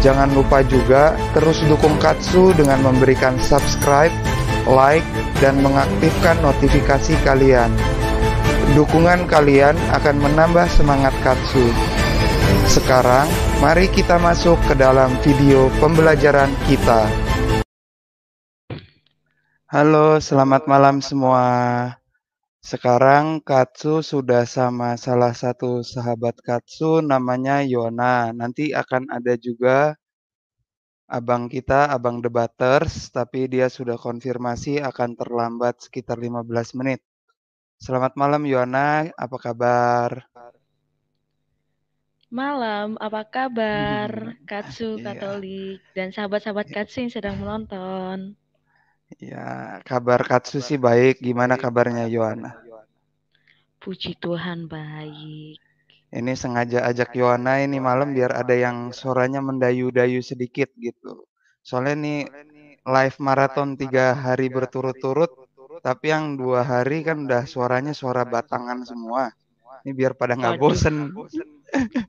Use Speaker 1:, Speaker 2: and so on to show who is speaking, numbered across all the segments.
Speaker 1: Jangan lupa juga terus dukung Katsu dengan memberikan subscribe, like, dan mengaktifkan notifikasi kalian. Dukungan kalian akan menambah semangat Katsu. Sekarang, mari kita masuk ke dalam video pembelajaran kita. Halo, selamat malam semua. Sekarang Katsu sudah sama salah satu sahabat Katsu namanya Yona. Nanti akan ada juga abang kita, abang debaters, tapi dia sudah konfirmasi akan terlambat sekitar 15 menit. Selamat malam Yona, apa kabar?
Speaker 2: Malam, apa kabar Katsu iya. Katolik dan sahabat-sahabat Katsu yang sedang menonton?
Speaker 1: Ya, kabar sih baik. Gimana kabarnya Yohana?
Speaker 2: Puji Tuhan baik.
Speaker 1: Ini sengaja ajak Yohana ini malam biar ada yang suaranya mendayu-dayu sedikit gitu. Soalnya ini live maraton tiga hari berturut-turut, tapi yang dua hari kan, kan udah suaranya suara batangan semua. Ini biar pada nggak bosen.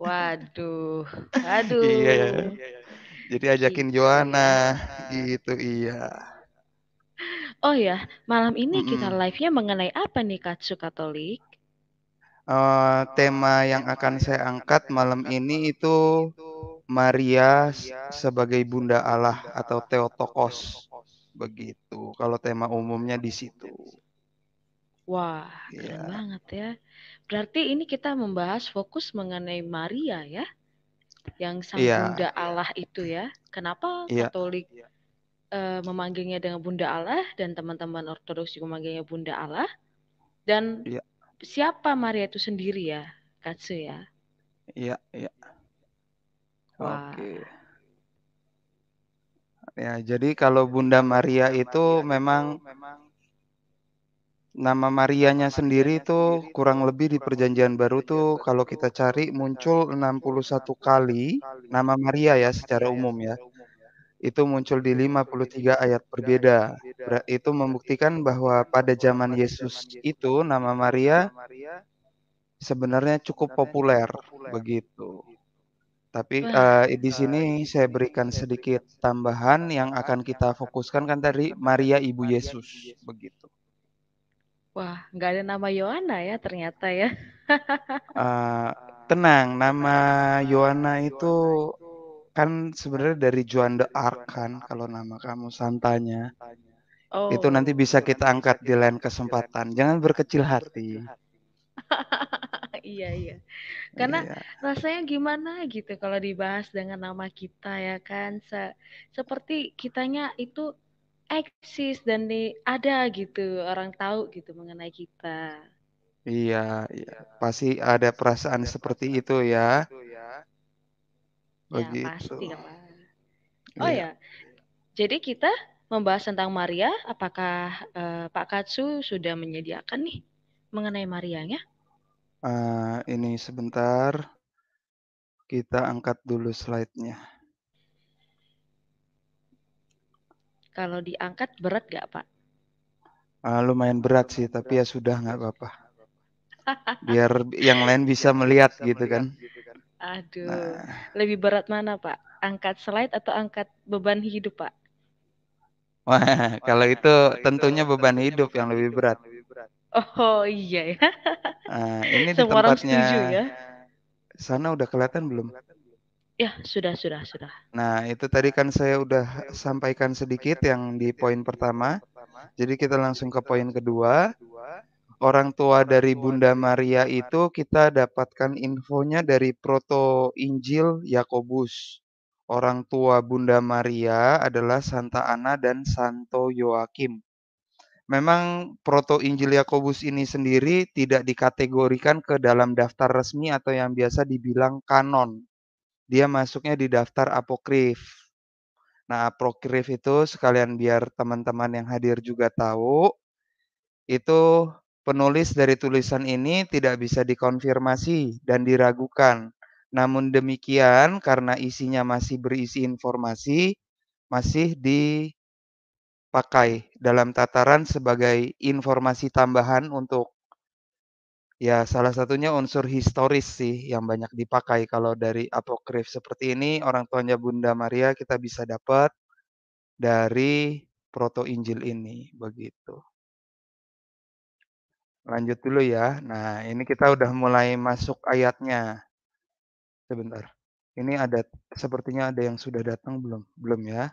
Speaker 2: Waduh, Waduh. iya. iya, iya.
Speaker 1: Jadi ajakin Joanna iya, gitu iya.
Speaker 2: Oh ya, malam ini mm -hmm. kita live-nya mengenai apa nih Katsu Katolik?
Speaker 1: Uh, tema yang akan saya angkat malam ini itu Maria sebagai Bunda Allah atau Theotokos. Begitu. Kalau tema umumnya di situ.
Speaker 2: Wah, keren ya. banget ya. Berarti ini kita membahas fokus mengenai Maria ya. Yang sang ya. Bunda Allah itu ya. Kenapa ya. Katolik uh, memanggilnya dengan Bunda Allah dan teman-teman Ortodoks juga memanggilnya Bunda Allah. Dan ya. siapa Maria itu sendiri ya, Katsu ya?
Speaker 1: Iya, iya. Oke. Ya, jadi kalau Bunda Maria itu Maria memang, itu memang nama Marianya sendiri itu kurang lebih di perjanjian baru tuh kalau kita cari muncul 61 kali nama Maria ya secara umum ya itu muncul di 53 ayat berbeda. Itu membuktikan bahwa pada zaman Yesus itu nama Maria sebenarnya cukup populer begitu. Tapi uh, di eh, sini saya berikan sedikit tambahan yang akan kita fokuskan kan dari Maria Ibu Yesus begitu.
Speaker 2: Wah, nggak ada nama Yohana ya ternyata ya.
Speaker 1: uh, tenang, nama Yohana itu kan sebenarnya dari Juan de Arkan kalau nama kamu santanya. Oh. Itu nanti bisa kita angkat di lain kesempatan. Jangan berkecil hati.
Speaker 2: iya iya. Karena iya. rasanya gimana gitu kalau dibahas dengan nama kita ya kan. Se seperti kitanya itu eksis dan di ada gitu orang tahu gitu mengenai kita.
Speaker 1: Iya, iya. iya. Pasti ada perasaan ya. seperti itu ya. Oh, ya gitu. pasti iya. Oh ya.
Speaker 2: ya. Jadi kita membahas tentang Maria, apakah uh, Pak Katsu sudah menyediakan nih mengenai Marianya?
Speaker 1: Uh, ini sebentar. Kita angkat dulu slide-nya.
Speaker 2: Kalau diangkat berat gak Pak?
Speaker 1: Uh, lumayan berat sih, tapi ya sudah nggak apa-apa. Biar yang lain bisa melihat gitu kan.
Speaker 2: Aduh, nah. lebih berat mana Pak? Angkat slide atau angkat beban hidup Pak?
Speaker 1: Wah, kalau itu kalau tentunya itu, beban hidup yang lebih berat. Lebih
Speaker 2: berat. Oh iya ya.
Speaker 1: Nah, ini Semua di tempatnya. ya? Sana udah kelihatan belum?
Speaker 2: Ya, sudah, sudah, sudah.
Speaker 1: Nah, itu tadi kan saya udah sampaikan sedikit yang di poin pertama. Jadi kita langsung ke poin kedua orang tua dari Bunda Maria itu kita dapatkan infonya dari Proto Injil Yakobus. Orang tua Bunda Maria adalah Santa Ana dan Santo Yoakim. Memang Proto Injil Yakobus ini sendiri tidak dikategorikan ke dalam daftar resmi atau yang biasa dibilang kanon. Dia masuknya di daftar apokrif. Nah, apokrif itu sekalian biar teman-teman yang hadir juga tahu, itu Penulis dari tulisan ini tidak bisa dikonfirmasi dan diragukan. Namun demikian, karena isinya masih berisi informasi, masih dipakai dalam tataran sebagai informasi tambahan untuk ya salah satunya unsur historis sih yang banyak dipakai kalau dari apokrif seperti ini orang tuanya Bunda Maria kita bisa dapat dari proto Injil ini begitu. Lanjut dulu ya. Nah, ini kita udah mulai masuk ayatnya. Sebentar. Ini ada sepertinya ada yang sudah datang belum? Belum ya?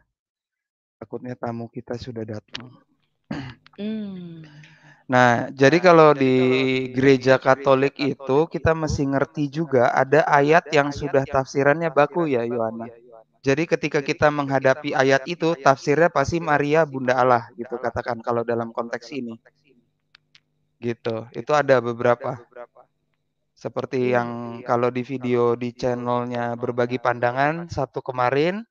Speaker 1: Takutnya tamu kita sudah datang. Hmm. Nah, jadi nah, kalau di gereja Katolik itu kita mesti ngerti juga ada ayat yang sudah tafsirannya baku ya, ya Yohana. Jadi ketika kita menghadapi ayat itu tafsirnya pasti Maria Bunda Allah gitu katakan kalau dalam konteks ini gitu itu ada beberapa iya, seperti yang kalau di video di channelnya berbagi pandangan satu kemarin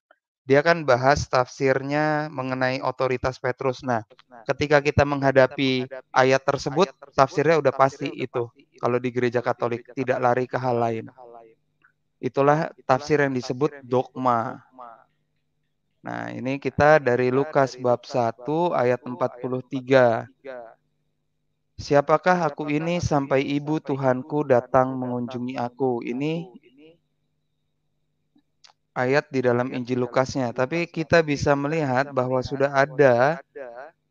Speaker 1: dia kan bahas tafsirnya mengenai otoritas Petrus. Nah, nah ketika kita menghadapi ayat tersebut, tafsirnya udah pasti itu. Kalau di gereja Katolik tidak lari ke hal lain. Itulah tafsir yang disebut dogma. Nah, ini nah, kita dari Lukas bab 1 ayat 43. Siapakah aku ini sampai ibu Tuhanku datang mengunjungi aku? Ini ayat di dalam Injil Lukasnya. Tapi kita bisa melihat bahwa sudah ada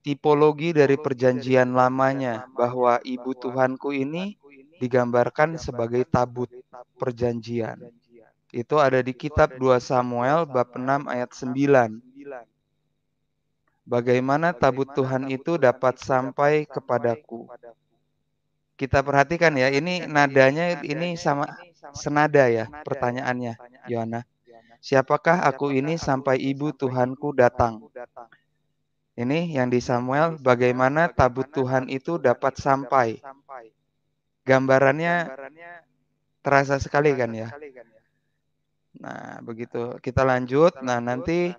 Speaker 1: tipologi dari perjanjian lamanya bahwa ibu Tuhanku ini digambarkan sebagai tabut perjanjian. Itu ada di kitab 2 Samuel bab 6 ayat 9 bagaimana tabut Tuhan itu dapat sampai kepadaku. Kita perhatikan ya, ini nadanya ini sama ya senada ya pertanyaannya, Yohana. Siapakah aku ini sampai ibu Tuhanku datang? Ini yang di Samuel, bagaimana tabut Tuhan itu dapat sampai. Gambarannya terasa sekali kan ya. Nah, begitu. Kita lanjut. Nah, nah, nanti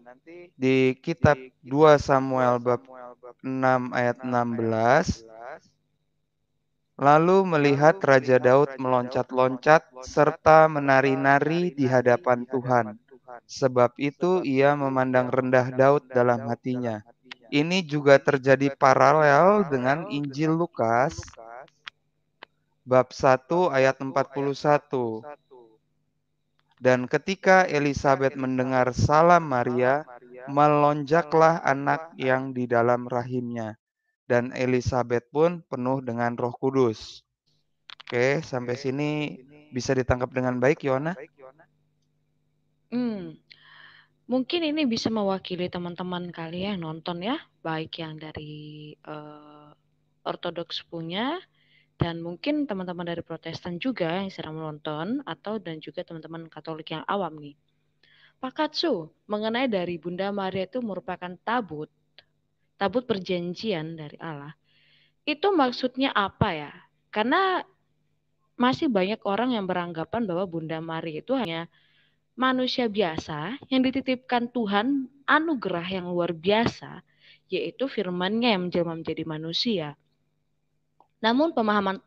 Speaker 1: di kitab 2 Samuel bab 6 ayat 16 Lalu melihat Raja Daud meloncat-loncat serta menari-nari di hadapan Tuhan. Sebab itu ia memandang rendah Daud dalam hatinya. Ini juga terjadi paralel dengan Injil Lukas bab 1 ayat 41 dan ketika Elizabeth mendengar salam Maria, melonjaklah anak yang di dalam rahimnya. Dan Elizabeth pun penuh dengan roh kudus. Oke, sampai sini bisa ditangkap dengan baik, Yona?
Speaker 2: Hmm, mungkin ini bisa mewakili teman-teman kalian yang nonton ya, baik yang dari uh, Ortodoks punya, dan mungkin teman-teman dari Protestan juga yang sedang menonton atau dan juga teman-teman Katolik yang awam nih. Pak Katsu mengenai dari Bunda Maria itu merupakan tabut, tabut perjanjian dari Allah. Itu maksudnya apa ya? Karena masih banyak orang yang beranggapan bahwa Bunda Maria itu hanya manusia biasa yang dititipkan Tuhan anugerah yang luar biasa, yaitu firmannya yang menjelma menjadi manusia. Namun pemahaman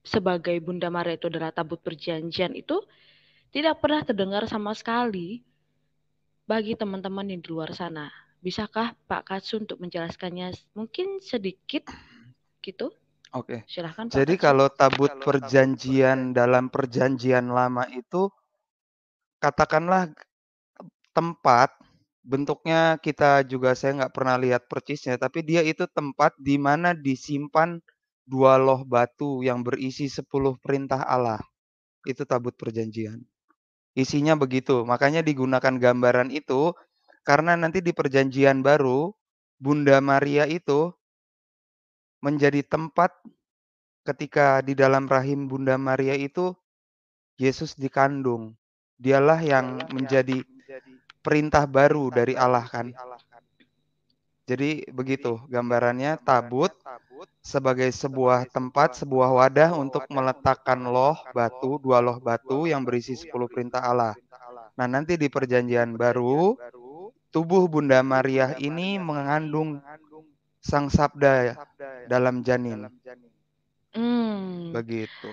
Speaker 2: sebagai Bunda Maria itu adalah tabut perjanjian itu tidak pernah terdengar sama sekali bagi teman-teman yang di luar sana. Bisakah Pak Katsu untuk menjelaskannya mungkin sedikit gitu? Oke. Silahkan. Pak Jadi Katsu. kalau tabut
Speaker 1: perjanjian dalam perjanjian lama itu katakanlah tempat bentuknya kita juga saya nggak pernah lihat percisnya tapi dia itu tempat di mana disimpan dua loh batu yang berisi sepuluh perintah Allah. Itu tabut perjanjian. Isinya begitu. Makanya digunakan gambaran itu karena nanti di perjanjian baru Bunda Maria itu menjadi tempat ketika di dalam rahim Bunda Maria itu Yesus dikandung. Dialah yang menjadi perintah baru dari Allah kan. Jadi begitu gambarannya tabut sebagai sebuah tempat, sebuah wadah untuk meletakkan loh batu, dua loh batu yang berisi 10 perintah Allah. Nah, nanti di perjanjian baru tubuh Bunda Maria ini mengandung sang sabda ya ya dalam janin.
Speaker 2: Hmm. Begitu.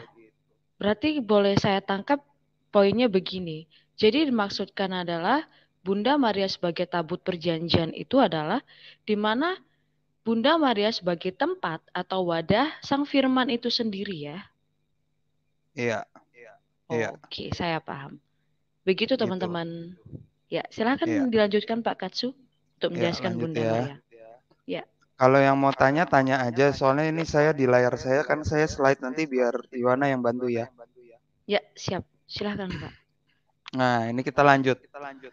Speaker 2: Berarti boleh saya tangkap poinnya begini. Jadi dimaksudkan adalah Bunda Maria sebagai tabut perjanjian itu adalah di mana Bunda Maria sebagai tempat atau wadah sang firman itu sendiri ya. Iya. Oh, iya. Oke, okay. saya paham. Begitu gitu. teman-teman. Gitu. Ya, silakan iya. dilanjutkan Pak Katsu untuk iya, menjelaskan ya, Bunda ya. Maria. Ya.
Speaker 1: Kalau yang mau tanya tanya aja soalnya ini saya di layar saya kan saya slide nanti biar Iwana yang bantu ya.
Speaker 2: Ya, siap. Silahkan Pak.
Speaker 1: Nah, ini kita lanjut. Kita lanjut.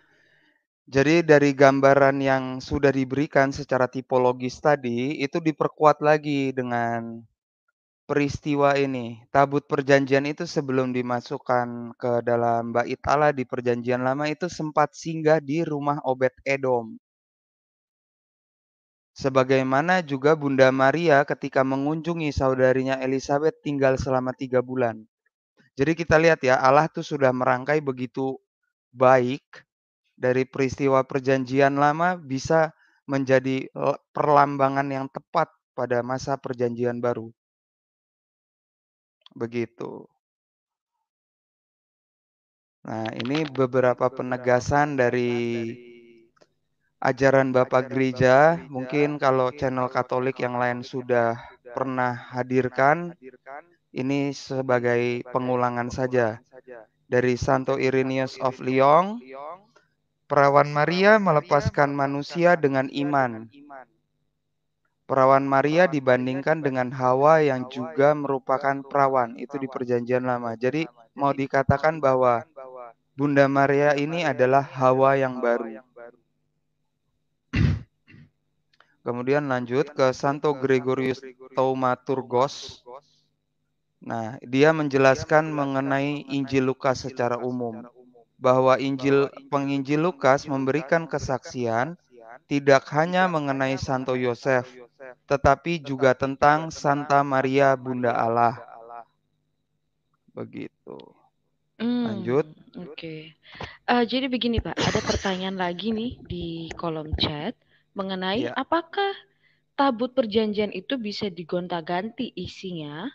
Speaker 1: Jadi dari gambaran yang sudah diberikan secara tipologis tadi, itu diperkuat lagi dengan peristiwa ini. Tabut perjanjian itu sebelum dimasukkan ke dalam Bait Allah di perjanjian lama itu sempat singgah di rumah Obed Edom. Sebagaimana juga Bunda Maria ketika mengunjungi saudarinya Elizabeth tinggal selama tiga bulan. Jadi kita lihat ya, Allah tuh sudah merangkai begitu baik dari peristiwa perjanjian lama bisa menjadi perlambangan yang tepat pada masa perjanjian baru. Begitu. Nah, ini beberapa penegasan dari ajaran Bapak Gereja. Mungkin kalau channel Katolik yang lain sudah pernah hadirkan, ini sebagai pengulangan saja. Dari Santo Irenius of Lyon, Perawan Maria melepaskan manusia dengan iman. Perawan Maria dibandingkan dengan Hawa yang juga merupakan perawan, itu di Perjanjian Lama. Jadi, mau dikatakan bahwa Bunda Maria ini adalah Hawa yang baru. Kemudian lanjut ke Santo Gregorius Taumaturgos. Nah, dia menjelaskan mengenai Injil Lukas secara umum bahwa Injil penginjil Lukas memberikan kesaksian tidak hanya mengenai Santo Yosef, tetapi juga tentang Santa Maria Bunda Allah. Begitu. Hmm, Lanjut.
Speaker 2: Oke. Okay. Uh, eh, jadi begini Pak, ada pertanyaan lagi nih di kolom chat mengenai ya. apakah tabut perjanjian itu bisa digonta-ganti isinya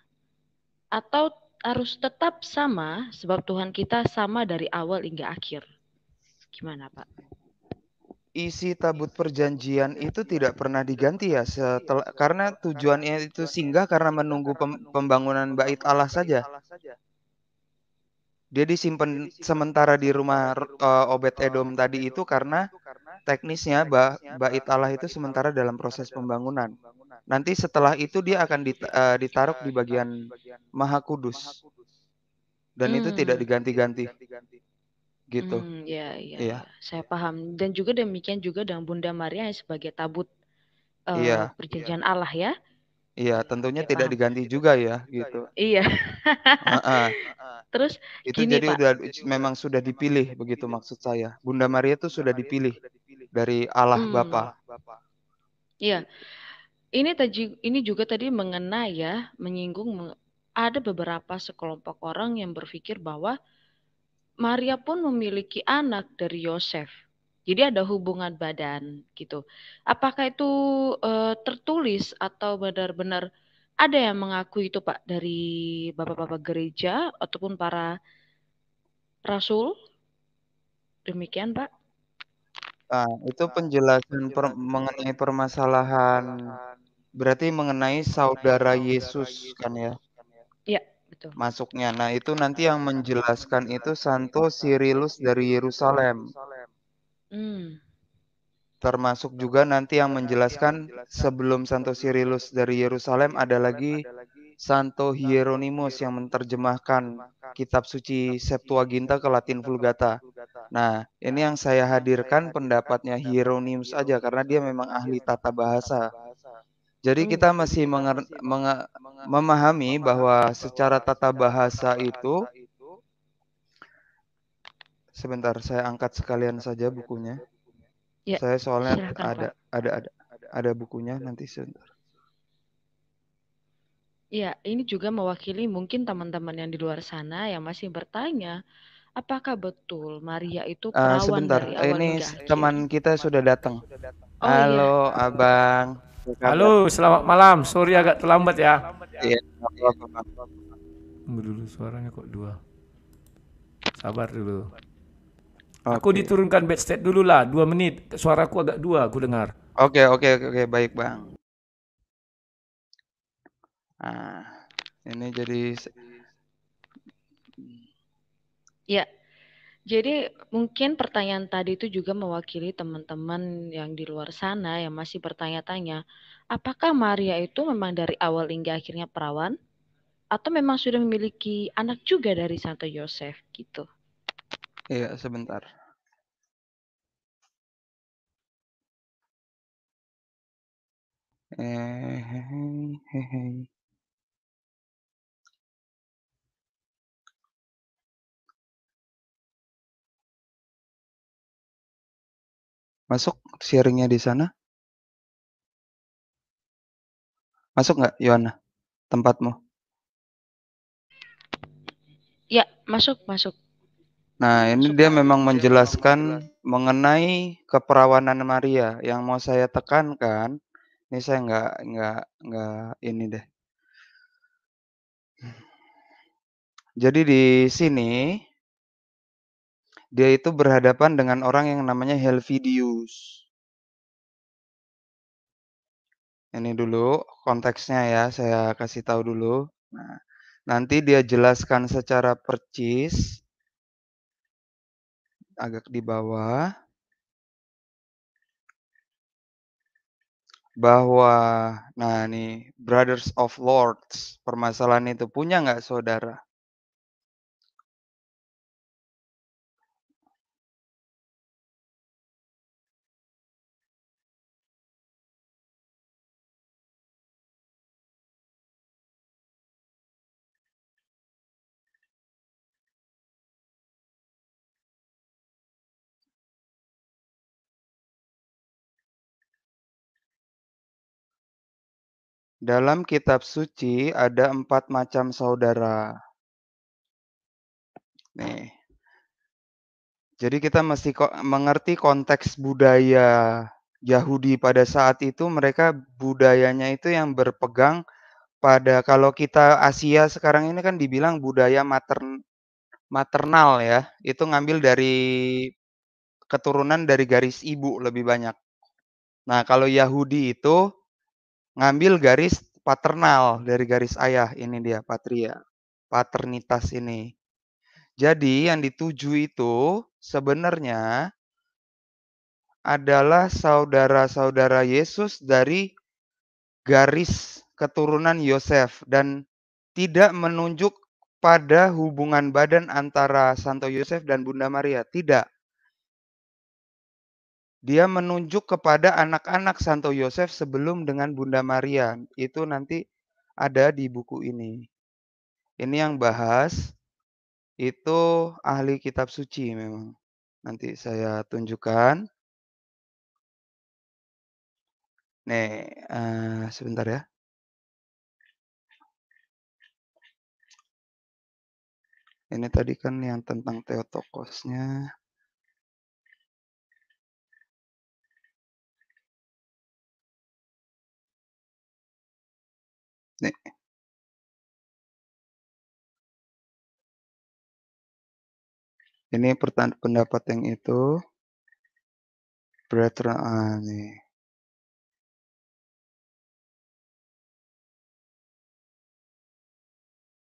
Speaker 2: atau harus tetap sama sebab Tuhan kita sama dari awal hingga akhir. Gimana, Pak?
Speaker 1: Isi tabut perjanjian itu tidak pernah diganti ya setelah karena tujuannya itu singgah karena menunggu pembangunan bait Allah saja. Dia disimpan sementara di rumah uh, Obed eh, Edom tadi itu karena teknisnya ba Bait Allah itu sementara dalam proses pembangunan. Nanti setelah itu dia eh, akan ditaruh di bagian Maha Kudus. Dan hmm. itu tidak hmm, diganti-ganti gitu. Hmm,
Speaker 2: ya, ya, ya, saya paham. Dan juga demikian juga dengan Bunda Maria sebagai tabut uh, ya, perjanjian ya. Allah ya.
Speaker 1: Iya, tentunya iya. Ah, ya, tidak paham. diganti juga gitu. ya, gitu.
Speaker 2: Iya. Terus itu gini, jadi Pak.
Speaker 1: udah memang sudah dipilih begitu maksud saya. Bunda Maria itu sudah dipilih dari Allah hmm. Bapa.
Speaker 2: Iya. Ini tadi ini juga tadi mengenai ya, menyinggung ada beberapa sekelompok orang yang berpikir bahwa Maria pun memiliki anak dari Yosef jadi ada hubungan badan gitu. Apakah itu uh, tertulis atau benar-benar ada yang mengakui itu Pak dari bapak-bapak gereja ataupun para rasul? Demikian Pak.
Speaker 1: Nah, itu penjelasan per mengenai permasalahan berarti mengenai saudara Yesus kan ya? Iya, betul. Masuknya. Nah, itu nanti yang menjelaskan itu Santo Sirilus dari Yerusalem. Termasuk juga nanti yang menjelaskan sebelum Santo Cyrilus dari Yerusalem ada lagi Santo Hieronymus yang menerjemahkan kitab suci Septuaginta ke Latin Vulgata. Nah, ini yang saya hadirkan pendapatnya Hieronymus aja karena dia memang ahli tata bahasa. Jadi kita masih menger- menge- memahami bahwa secara tata bahasa itu Sebentar, saya angkat sekalian saja bukunya. Ya, saya soalnya ada, ada ada ada ada bukunya nanti sebentar.
Speaker 2: Ya, ini juga mewakili mungkin teman-teman yang di luar sana yang masih bertanya, apakah betul Maria itu ah, perawan uh, sebentar. dari awal Ini
Speaker 1: teman kita sudah datang. Oh, Halo, iya. Abang. Halo, selamat
Speaker 3: malam. Sorry agak terlambat ya. Iya. Tunggu dulu suaranya kok dua. Sabar dulu. Okay. Aku diturunkan state dulu lah, dua menit. Suaraku agak dua, aku dengar.
Speaker 1: Oke, okay, oke, okay, oke, okay, baik bang. Nah, ini jadi.
Speaker 2: Ya, jadi mungkin pertanyaan tadi itu juga mewakili teman-teman yang di luar sana yang masih bertanya-tanya, apakah Maria itu memang dari awal hingga akhirnya perawan, atau memang sudah memiliki anak juga dari Santo Yosef gitu?
Speaker 1: Iya, sebentar.
Speaker 4: Eh, Masuk sharingnya di sana?
Speaker 1: Masuk nggak, Yohana? Tempatmu?
Speaker 2: Ya, masuk, masuk.
Speaker 1: Nah, ini dia memang menjelaskan mengenai keperawanan Maria. Yang mau saya tekankan, ini saya nggak nggak nggak ini deh. Jadi di sini dia itu berhadapan dengan orang yang namanya Helvidius. Ini dulu konteksnya ya, saya kasih tahu dulu. Nah, nanti dia jelaskan secara percis agak di bawah bahwa nah ini Brothers of Lords permasalahan itu punya nggak saudara Dalam kitab suci ada empat macam saudara. Nih. Jadi kita mesti mengerti konteks budaya Yahudi pada saat itu mereka budayanya itu yang berpegang pada kalau kita Asia sekarang ini kan dibilang budaya matern, maternal ya. Itu ngambil dari keturunan dari garis ibu lebih banyak. Nah, kalau Yahudi itu ngambil garis paternal dari garis ayah ini dia patria paternitas ini. Jadi yang dituju itu sebenarnya adalah saudara-saudara Yesus dari garis keturunan Yosef dan tidak menunjuk pada hubungan badan antara Santo Yosef dan Bunda Maria. Tidak dia menunjuk kepada anak-anak Santo Yosef sebelum dengan Bunda Maria. Itu nanti ada di buku ini. Ini yang bahas itu ahli kitab suci memang. Nanti saya tunjukkan. Nih,
Speaker 4: uh, sebentar ya. Ini tadi kan yang tentang Teotokosnya. 네. Ini pendapat yang itu. Brethren, ah,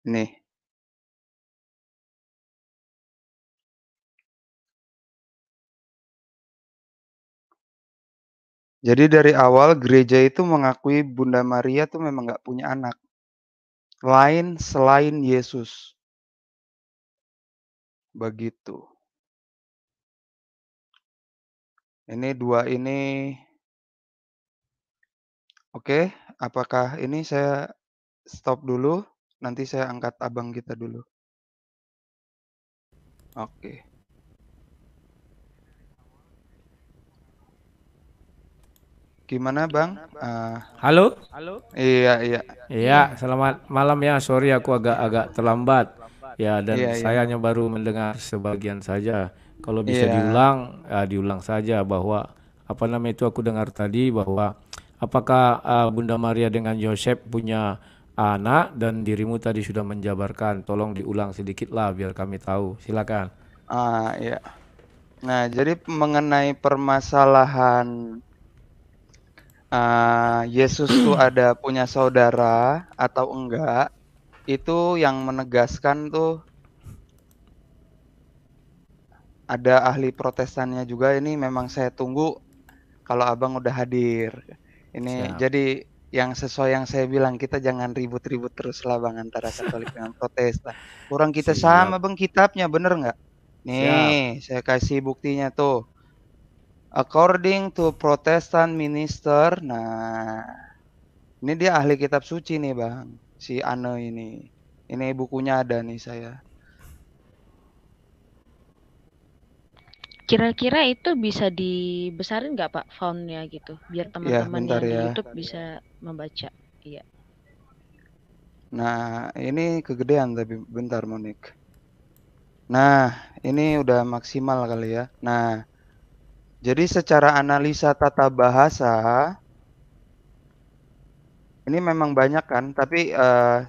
Speaker 4: Nih.
Speaker 1: Jadi dari awal gereja itu mengakui Bunda Maria tuh memang nggak punya anak lain selain Yesus. Begitu. Ini dua ini Oke, apakah ini saya stop dulu? Nanti saya angkat abang kita dulu. Oke. Di mana Bang? Uh, Halo? Halo? Iya, iya.
Speaker 3: Iya, selamat malam ya. Sorry aku agak-agak terlambat. Ya, dan iya, iya, saya hanya baru mendengar sebagian saja. Kalau bisa iya. diulang, ya, diulang saja bahwa apa namanya itu aku dengar tadi bahwa apakah uh, Bunda Maria dengan Yosep punya anak dan dirimu tadi sudah menjabarkan. Tolong diulang sedikit lah biar kami tahu. Silakan.
Speaker 1: Ah, uh, iya. Nah, jadi mengenai permasalahan Eh, Yesus tuh ada punya saudara atau enggak itu yang menegaskan tuh ada ahli protestannya juga ini memang saya tunggu kalau abang udah hadir ini Siap. jadi yang sesuai yang saya bilang kita jangan ribut-ribut terus lah bang antara Katolik dengan Protestan kurang kita Siap. sama bang kitabnya bener nggak nih Siap. saya kasih buktinya tuh According to Protestant minister, nah ini dia ahli kitab suci nih bang, si Anne ini. Ini bukunya ada nih saya.
Speaker 2: Kira-kira itu bisa dibesarin nggak pak fontnya gitu, biar iya, teman-teman ya, yang ya. di YouTube bisa membaca. Iya.
Speaker 1: Nah ini kegedean tapi bentar Monik. Nah ini udah maksimal kali ya. Nah jadi secara analisa tata bahasa ini memang banyak kan, tapi uh,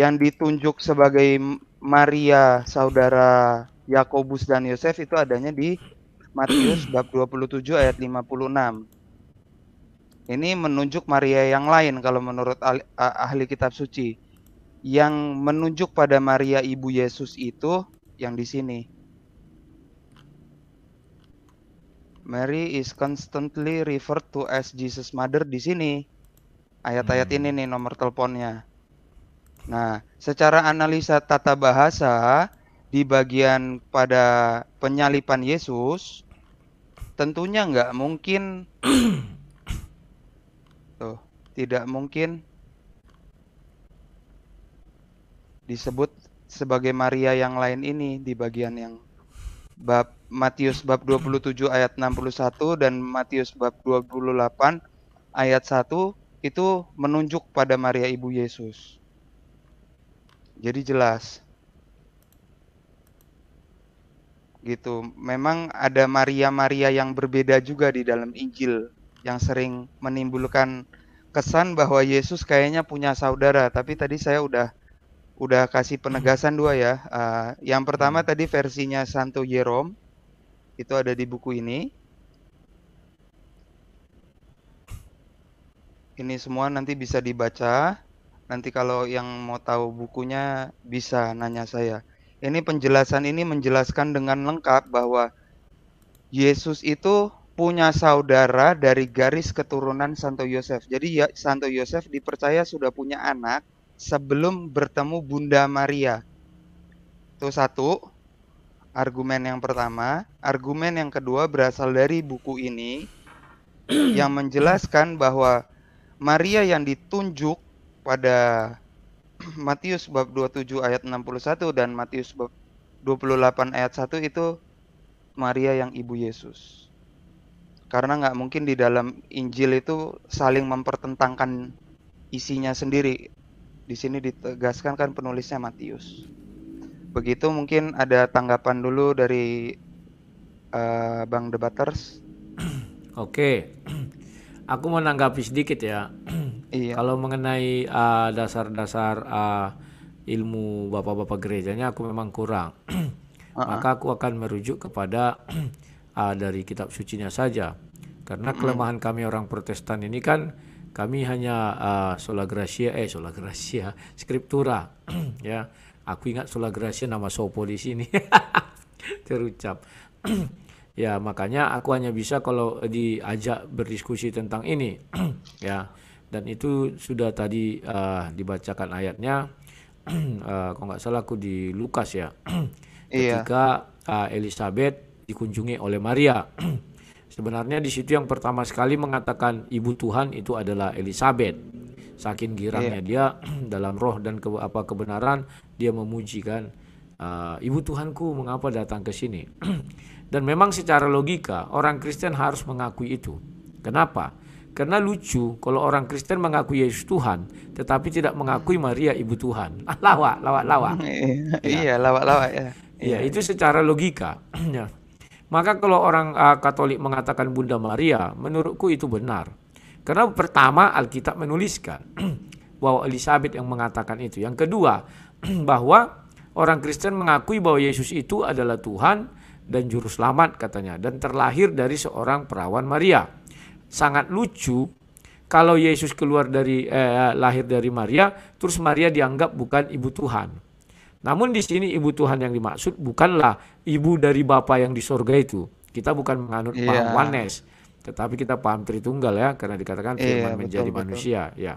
Speaker 1: yang ditunjuk sebagai Maria saudara Yakobus dan Yosef itu adanya di Matius bab 27 ayat 56. Ini menunjuk Maria yang lain kalau menurut ahli, eh, ahli kitab suci. Yang menunjuk pada Maria ibu Yesus itu yang di sini Mary is constantly referred to as Jesus mother di sini. Ayat-ayat hmm. ini nih nomor teleponnya. Nah, secara analisa tata bahasa di bagian pada penyalipan Yesus tentunya nggak mungkin tuh tidak mungkin disebut sebagai Maria yang lain ini di bagian yang bab Matius bab 27 ayat 61 dan Matius bab 28 ayat 1 itu menunjuk pada Maria ibu Yesus. Jadi jelas. Gitu. Memang ada Maria-Maria yang berbeda juga di dalam Injil yang sering menimbulkan kesan bahwa Yesus kayaknya punya saudara, tapi tadi saya udah udah kasih penegasan dua ya. Uh, yang pertama tadi versinya Santo Jerome itu ada di buku ini. Ini semua nanti bisa dibaca. Nanti kalau yang mau tahu bukunya bisa nanya saya. Ini penjelasan ini menjelaskan dengan lengkap bahwa Yesus itu punya saudara dari garis keturunan Santo Yosef. Jadi ya, Santo Yosef dipercaya sudah punya anak sebelum bertemu Bunda Maria. Itu satu argumen yang pertama. Argumen yang kedua berasal dari buku ini yang menjelaskan bahwa Maria yang ditunjuk pada Matius bab 27 ayat 61 dan Matius bab 28 ayat 1 itu Maria yang ibu Yesus. Karena nggak mungkin di dalam Injil itu saling mempertentangkan isinya sendiri. Di sini ditegaskan kan penulisnya Matius begitu mungkin ada tanggapan dulu dari uh, Bang Debaters.
Speaker 3: Oke, aku mau menanggapi sedikit ya. iya. Kalau mengenai eh, dasar-dasar uh, uh, ilmu bapak-bapak gerejanya aku memang kurang. Maka aku akan merujuk kepada uh, dari kitab sucinya saja. Karena kelemahan kami orang Protestan ini kan kami hanya uh, sola gracia eh sola gracia scriptura ya aku ingat Sula Gracia nama so polisi ini terucap ya makanya aku hanya bisa kalau diajak berdiskusi tentang ini ya dan itu sudah tadi uh, dibacakan ayatnya uh, kalau nggak salah aku di Lukas ya iya. ketika uh, Elizabeth dikunjungi oleh Maria sebenarnya di situ yang pertama sekali mengatakan ibu Tuhan itu adalah Elizabeth saking iya. girangnya yeah. dia dalam roh dan ke, apa kebenaran dia memuji kan uh, ah, ibu Tuhanku mengapa datang ke sini dan memang secara logika orang Kristen harus mengakui itu kenapa karena lucu kalau orang Kristen mengakui Yesus Tuhan tetapi tidak mengakui Maria ibu Tuhan lawak lawak lawak iya, ya. iya lawak lawak ya. ya iya itu secara logika ya. maka kalau orang uh, Katolik mengatakan Bunda Maria menurutku itu benar karena pertama Alkitab menuliskan bahwa Elizabeth yang mengatakan itu. Yang kedua, bahwa orang Kristen mengakui bahwa Yesus itu adalah Tuhan dan juru selamat katanya dan terlahir dari seorang perawan Maria. Sangat lucu kalau Yesus keluar dari eh, lahir dari Maria, terus Maria dianggap bukan ibu Tuhan. Namun di sini ibu Tuhan yang dimaksud bukanlah ibu dari Bapa yang di sorga itu. Kita bukan menganut yeah. paham Wanes tetapi kita paham Tritunggal ya karena dikatakan iya, firman yeah, menjadi betul, manusia betul. ya.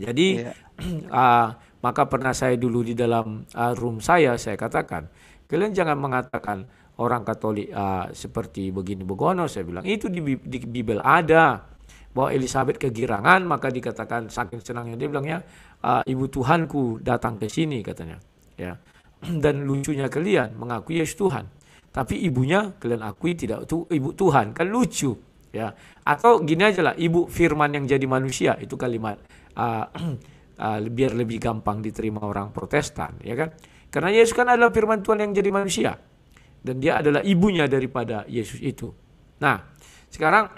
Speaker 3: Jadi yeah. Iya. uh, maka pernah saya dulu di dalam uh, room saya saya katakan kalian jangan mengatakan orang Katolik uh, seperti begini begono saya bilang itu di, di Bible ada bahwa Elizabeth kegirangan maka dikatakan saking senangnya dia bilangnya uh, ah, ibu Tuhanku datang ke sini katanya ya dan lucunya kalian mengakui Yesus Tuhan tapi ibunya kalian akui tidak tuh ibu Tuhan kan lucu ya atau gini aja lah ibu firman yang jadi manusia itu kalimat uh, uh, biar lebih gampang diterima orang Protestan ya kan karena Yesus kan adalah firman Tuhan yang jadi manusia dan dia adalah ibunya daripada Yesus itu nah sekarang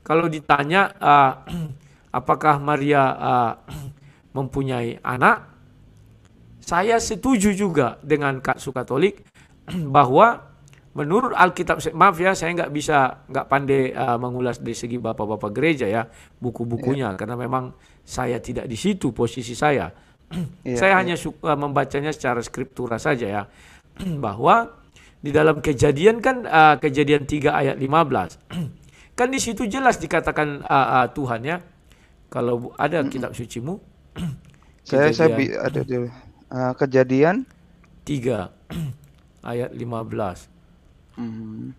Speaker 3: kalau ditanya uh, apakah Maria uh, mempunyai anak saya setuju juga dengan Kak Sukatolik bahwa menurut Alkitab maaf ya saya nggak bisa nggak pandai uh, mengulas dari segi bapak-bapak gereja ya buku-bukunya yeah. karena memang saya tidak di situ posisi saya yeah, iya, saya yeah. hanya suka membacanya secara skriptura saja ya bahwa di dalam kejadian kan uh, kejadian 3 ayat 15 kan di situ jelas dikatakan uh, uh, Tuhan ya kalau ada mm -mm. kitab sucimu saya saya
Speaker 1: ada di, uh, kejadian
Speaker 3: 3 ayat 15 Hmm.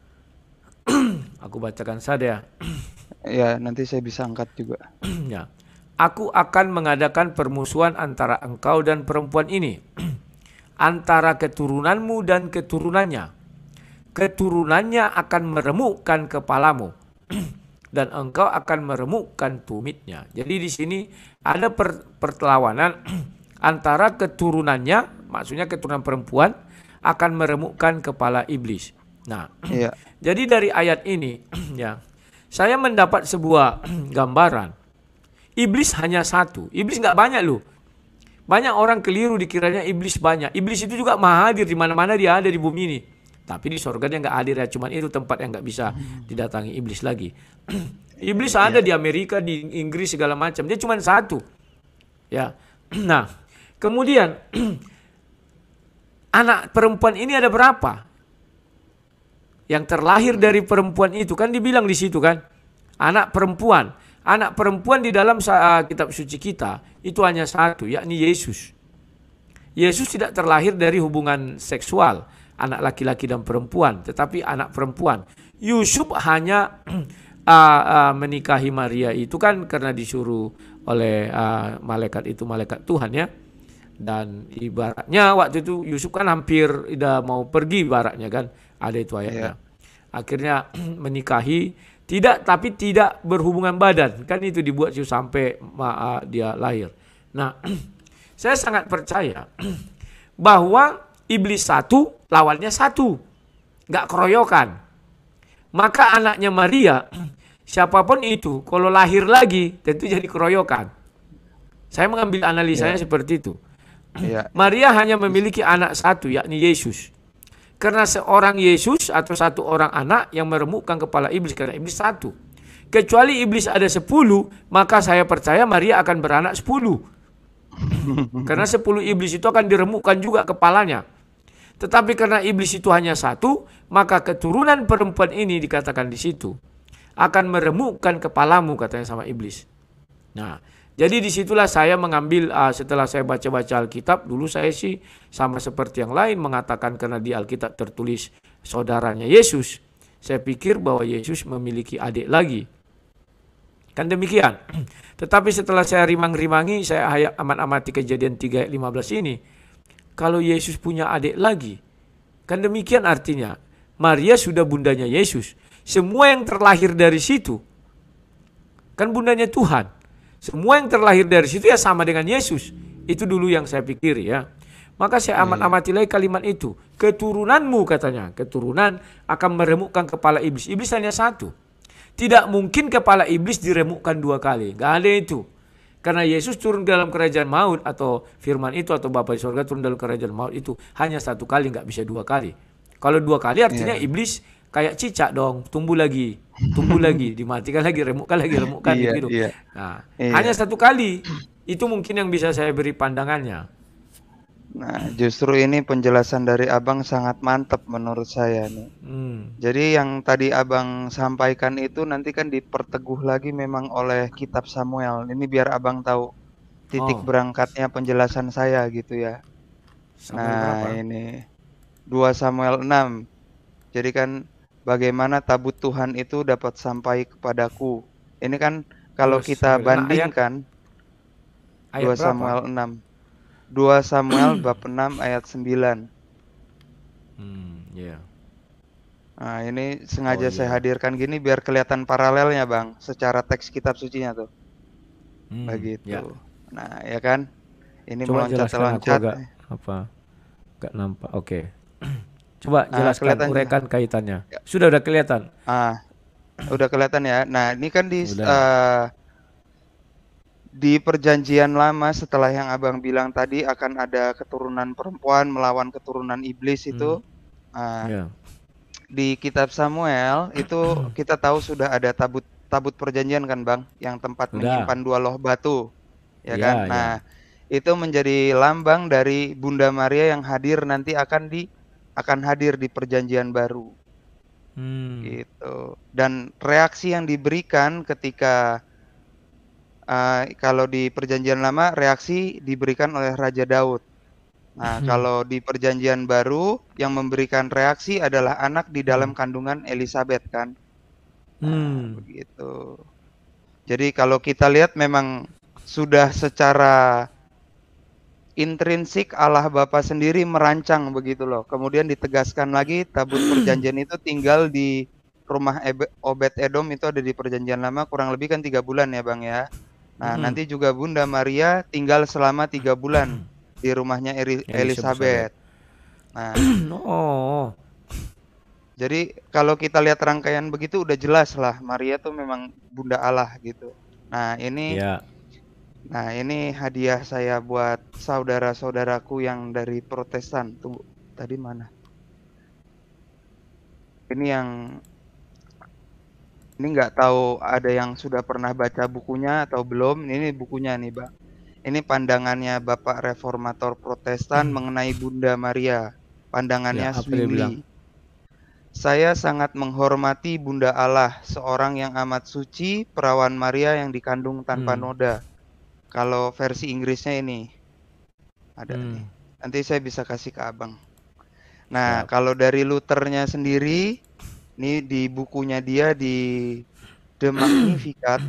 Speaker 3: aku bacakan saja ya. ya, nanti saya bisa angkat juga. ya. Aku akan mengadakan permusuhan antara engkau dan perempuan ini. antara keturunanmu dan keturunannya. Keturunannya akan meremukkan kepalamu. dan engkau akan meremukkan tumitnya. Jadi di sini ada per, perlawanan antara keturunannya, maksudnya keturunan perempuan akan meremukkan kepala iblis Nah, ya. jadi dari ayat ini ya, saya mendapat sebuah gambaran. Iblis hanya satu. Iblis nggak banyak loh. Banyak orang keliru dikiranya iblis banyak. Iblis itu juga mahadir di mana-mana dia ada di bumi ini. Tapi di surga dia nggak hadir ya. Cuman itu tempat yang nggak bisa didatangi iblis lagi. iblis ada di Amerika, di Inggris segala macam. Dia cuma satu. Ya. Nah, kemudian anak perempuan ini ada berapa? yang terlahir dari perempuan itu kan dibilang di situ kan anak perempuan anak perempuan di dalam ah, kitab suci kita itu hanya satu yakni Yesus Yesus tidak terlahir dari hubungan seksual anak laki-laki dan perempuan tetapi anak perempuan Yusuf hanya uh, uh, menikahi Maria itu kan karena disuruh oleh uh, malaikat itu malaikat Tuhan ya dan ibaratnya waktu itu Yusuf kan hampir tidak mau pergi ibaratnya kan ada itu ayatnya. Yeah. Akhirnya menikahi tidak tapi tidak berhubungan badan kan itu dibuat sih sampai dia lahir. Nah, saya sangat percaya bahwa iblis satu lawannya satu, nggak keroyokan. Maka anaknya Maria siapapun itu kalau lahir lagi tentu jadi keroyokan. Saya mengambil analisanya yeah. seperti itu. Yeah. Iya. Maria hanya memiliki anak satu yakni Yesus. Karena seorang Yesus atau satu orang anak yang meremukkan kepala iblis karena iblis satu. Kecuali iblis ada sepuluh, maka saya percaya Maria akan beranak sepuluh. Karena sepuluh iblis itu akan diremukkan juga kepalanya. Tetapi karena iblis itu hanya satu, maka keturunan perempuan ini dikatakan di situ akan meremukkan kepalamu katanya sama iblis. Nah, jadi disitulah saya mengambil uh, setelah saya baca-baca Alkitab dulu saya sih sama seperti yang lain mengatakan karena di Alkitab tertulis saudaranya Yesus. Saya pikir bahwa Yesus memiliki adik lagi. Kan demikian. Tetapi setelah saya rimang-rimangi saya amat-amati kejadian 3 15 ini. Kalau Yesus punya adik lagi. Kan demikian artinya. Maria sudah bundanya Yesus. Semua yang terlahir dari situ. Kan bundanya Tuhan. Semua yang terlahir dari situ ya sama dengan Yesus. Itu dulu yang saya pikir ya. Maka saya amat-amati hmm. lagi kalimat itu. Keturunanmu katanya. Keturunan akan meremukkan kepala iblis. Iblis hanya satu. Tidak mungkin kepala iblis diremukkan dua kali. Gak ada itu. Karena Yesus turun dalam kerajaan maut atau firman itu atau Bapak di surga turun dalam kerajaan maut itu hanya satu kali nggak bisa dua kali. Kalau dua kali artinya yeah. iblis kayak cicak dong, tumbuh lagi, tumbuh lagi, dimatikan lagi, remukkan lagi, remukkan iya, gitu. Iya. Nah, iya. hanya satu kali. Itu mungkin yang bisa saya beri pandangannya. Nah,
Speaker 1: justru ini penjelasan dari Abang sangat mantap menurut saya nih. Hmm. Jadi yang tadi Abang sampaikan itu nanti kan diperteguh lagi memang oleh kitab Samuel. Ini biar Abang tahu titik oh. berangkatnya penjelasan saya gitu ya. Samuel nah, berapa? ini 2 Samuel 6. Jadi kan bagaimana tabut Tuhan itu dapat sampai kepadaku. Ini kan kalau Terus, kita bandingkan nah, ayat, ayat 2 Samuel berapa? 6. 2 Samuel bab 6 ayat 9.
Speaker 3: Hmm, yeah.
Speaker 1: Nah, ini oh, sengaja oh, saya yeah. hadirkan gini biar kelihatan paralelnya, Bang, secara teks kitab sucinya tuh. Hmm, Begitu. Yeah.
Speaker 3: Nah, ya kan? Ini meloncat-loncat. Ya. Apa? Gak nampak. Oke. Okay. Coba ah, jelaskan, ya. uraikan kaitannya. Ya. Sudah udah kelihatan.
Speaker 1: Ah, udah kelihatan ya. Nah, ini kan di uh, di perjanjian lama setelah yang abang bilang tadi akan ada keturunan perempuan melawan keturunan iblis itu hmm. uh, ah, yeah. di kitab Samuel itu hmm. kita tahu sudah ada tabut tabut perjanjian kan bang yang tempat Udah. menyimpan dua loh batu ya yeah, kan yeah. Ya. nah itu menjadi lambang dari Bunda Maria yang hadir nanti akan di akan hadir di perjanjian baru. Hmm. Gitu. Dan reaksi yang diberikan ketika uh, kalau di perjanjian lama reaksi diberikan oleh Raja Daud. Nah, hmm. kalau di perjanjian baru yang memberikan reaksi adalah anak di dalam hmm. kandungan Elizabeth kan. Nah, hmm. begitu. Jadi kalau kita lihat memang sudah secara intrinsik Allah Bapa sendiri merancang begitu loh. Kemudian ditegaskan lagi tabut perjanjian itu tinggal di rumah obet Obed Edom itu ada di perjanjian lama kurang lebih kan tiga bulan ya bang ya. Nah hmm. nanti juga Bunda Maria tinggal selama tiga bulan di rumahnya Eri, Elizabeth. Nah. Oh, oh, oh. Jadi kalau kita lihat rangkaian begitu udah jelas lah Maria tuh memang Bunda Allah gitu. Nah ini. Yeah. Nah, ini hadiah saya buat saudara-saudaraku yang dari Protestan. Tunggu, tadi mana? Ini yang ini nggak tahu ada yang sudah pernah baca bukunya atau belum. Ini bukunya nih, Pak. Ini pandangannya Bapak Reformator Protestan hmm. mengenai Bunda Maria. Pandangannya ya, Saya sangat menghormati Bunda Allah, seorang yang amat suci, perawan Maria yang dikandung tanpa hmm. noda kalau versi Inggrisnya ini ada hmm. nih. Nanti saya bisa kasih ke Abang. Nah, ya. kalau dari Luthernya sendiri ini di bukunya dia di The Magnificat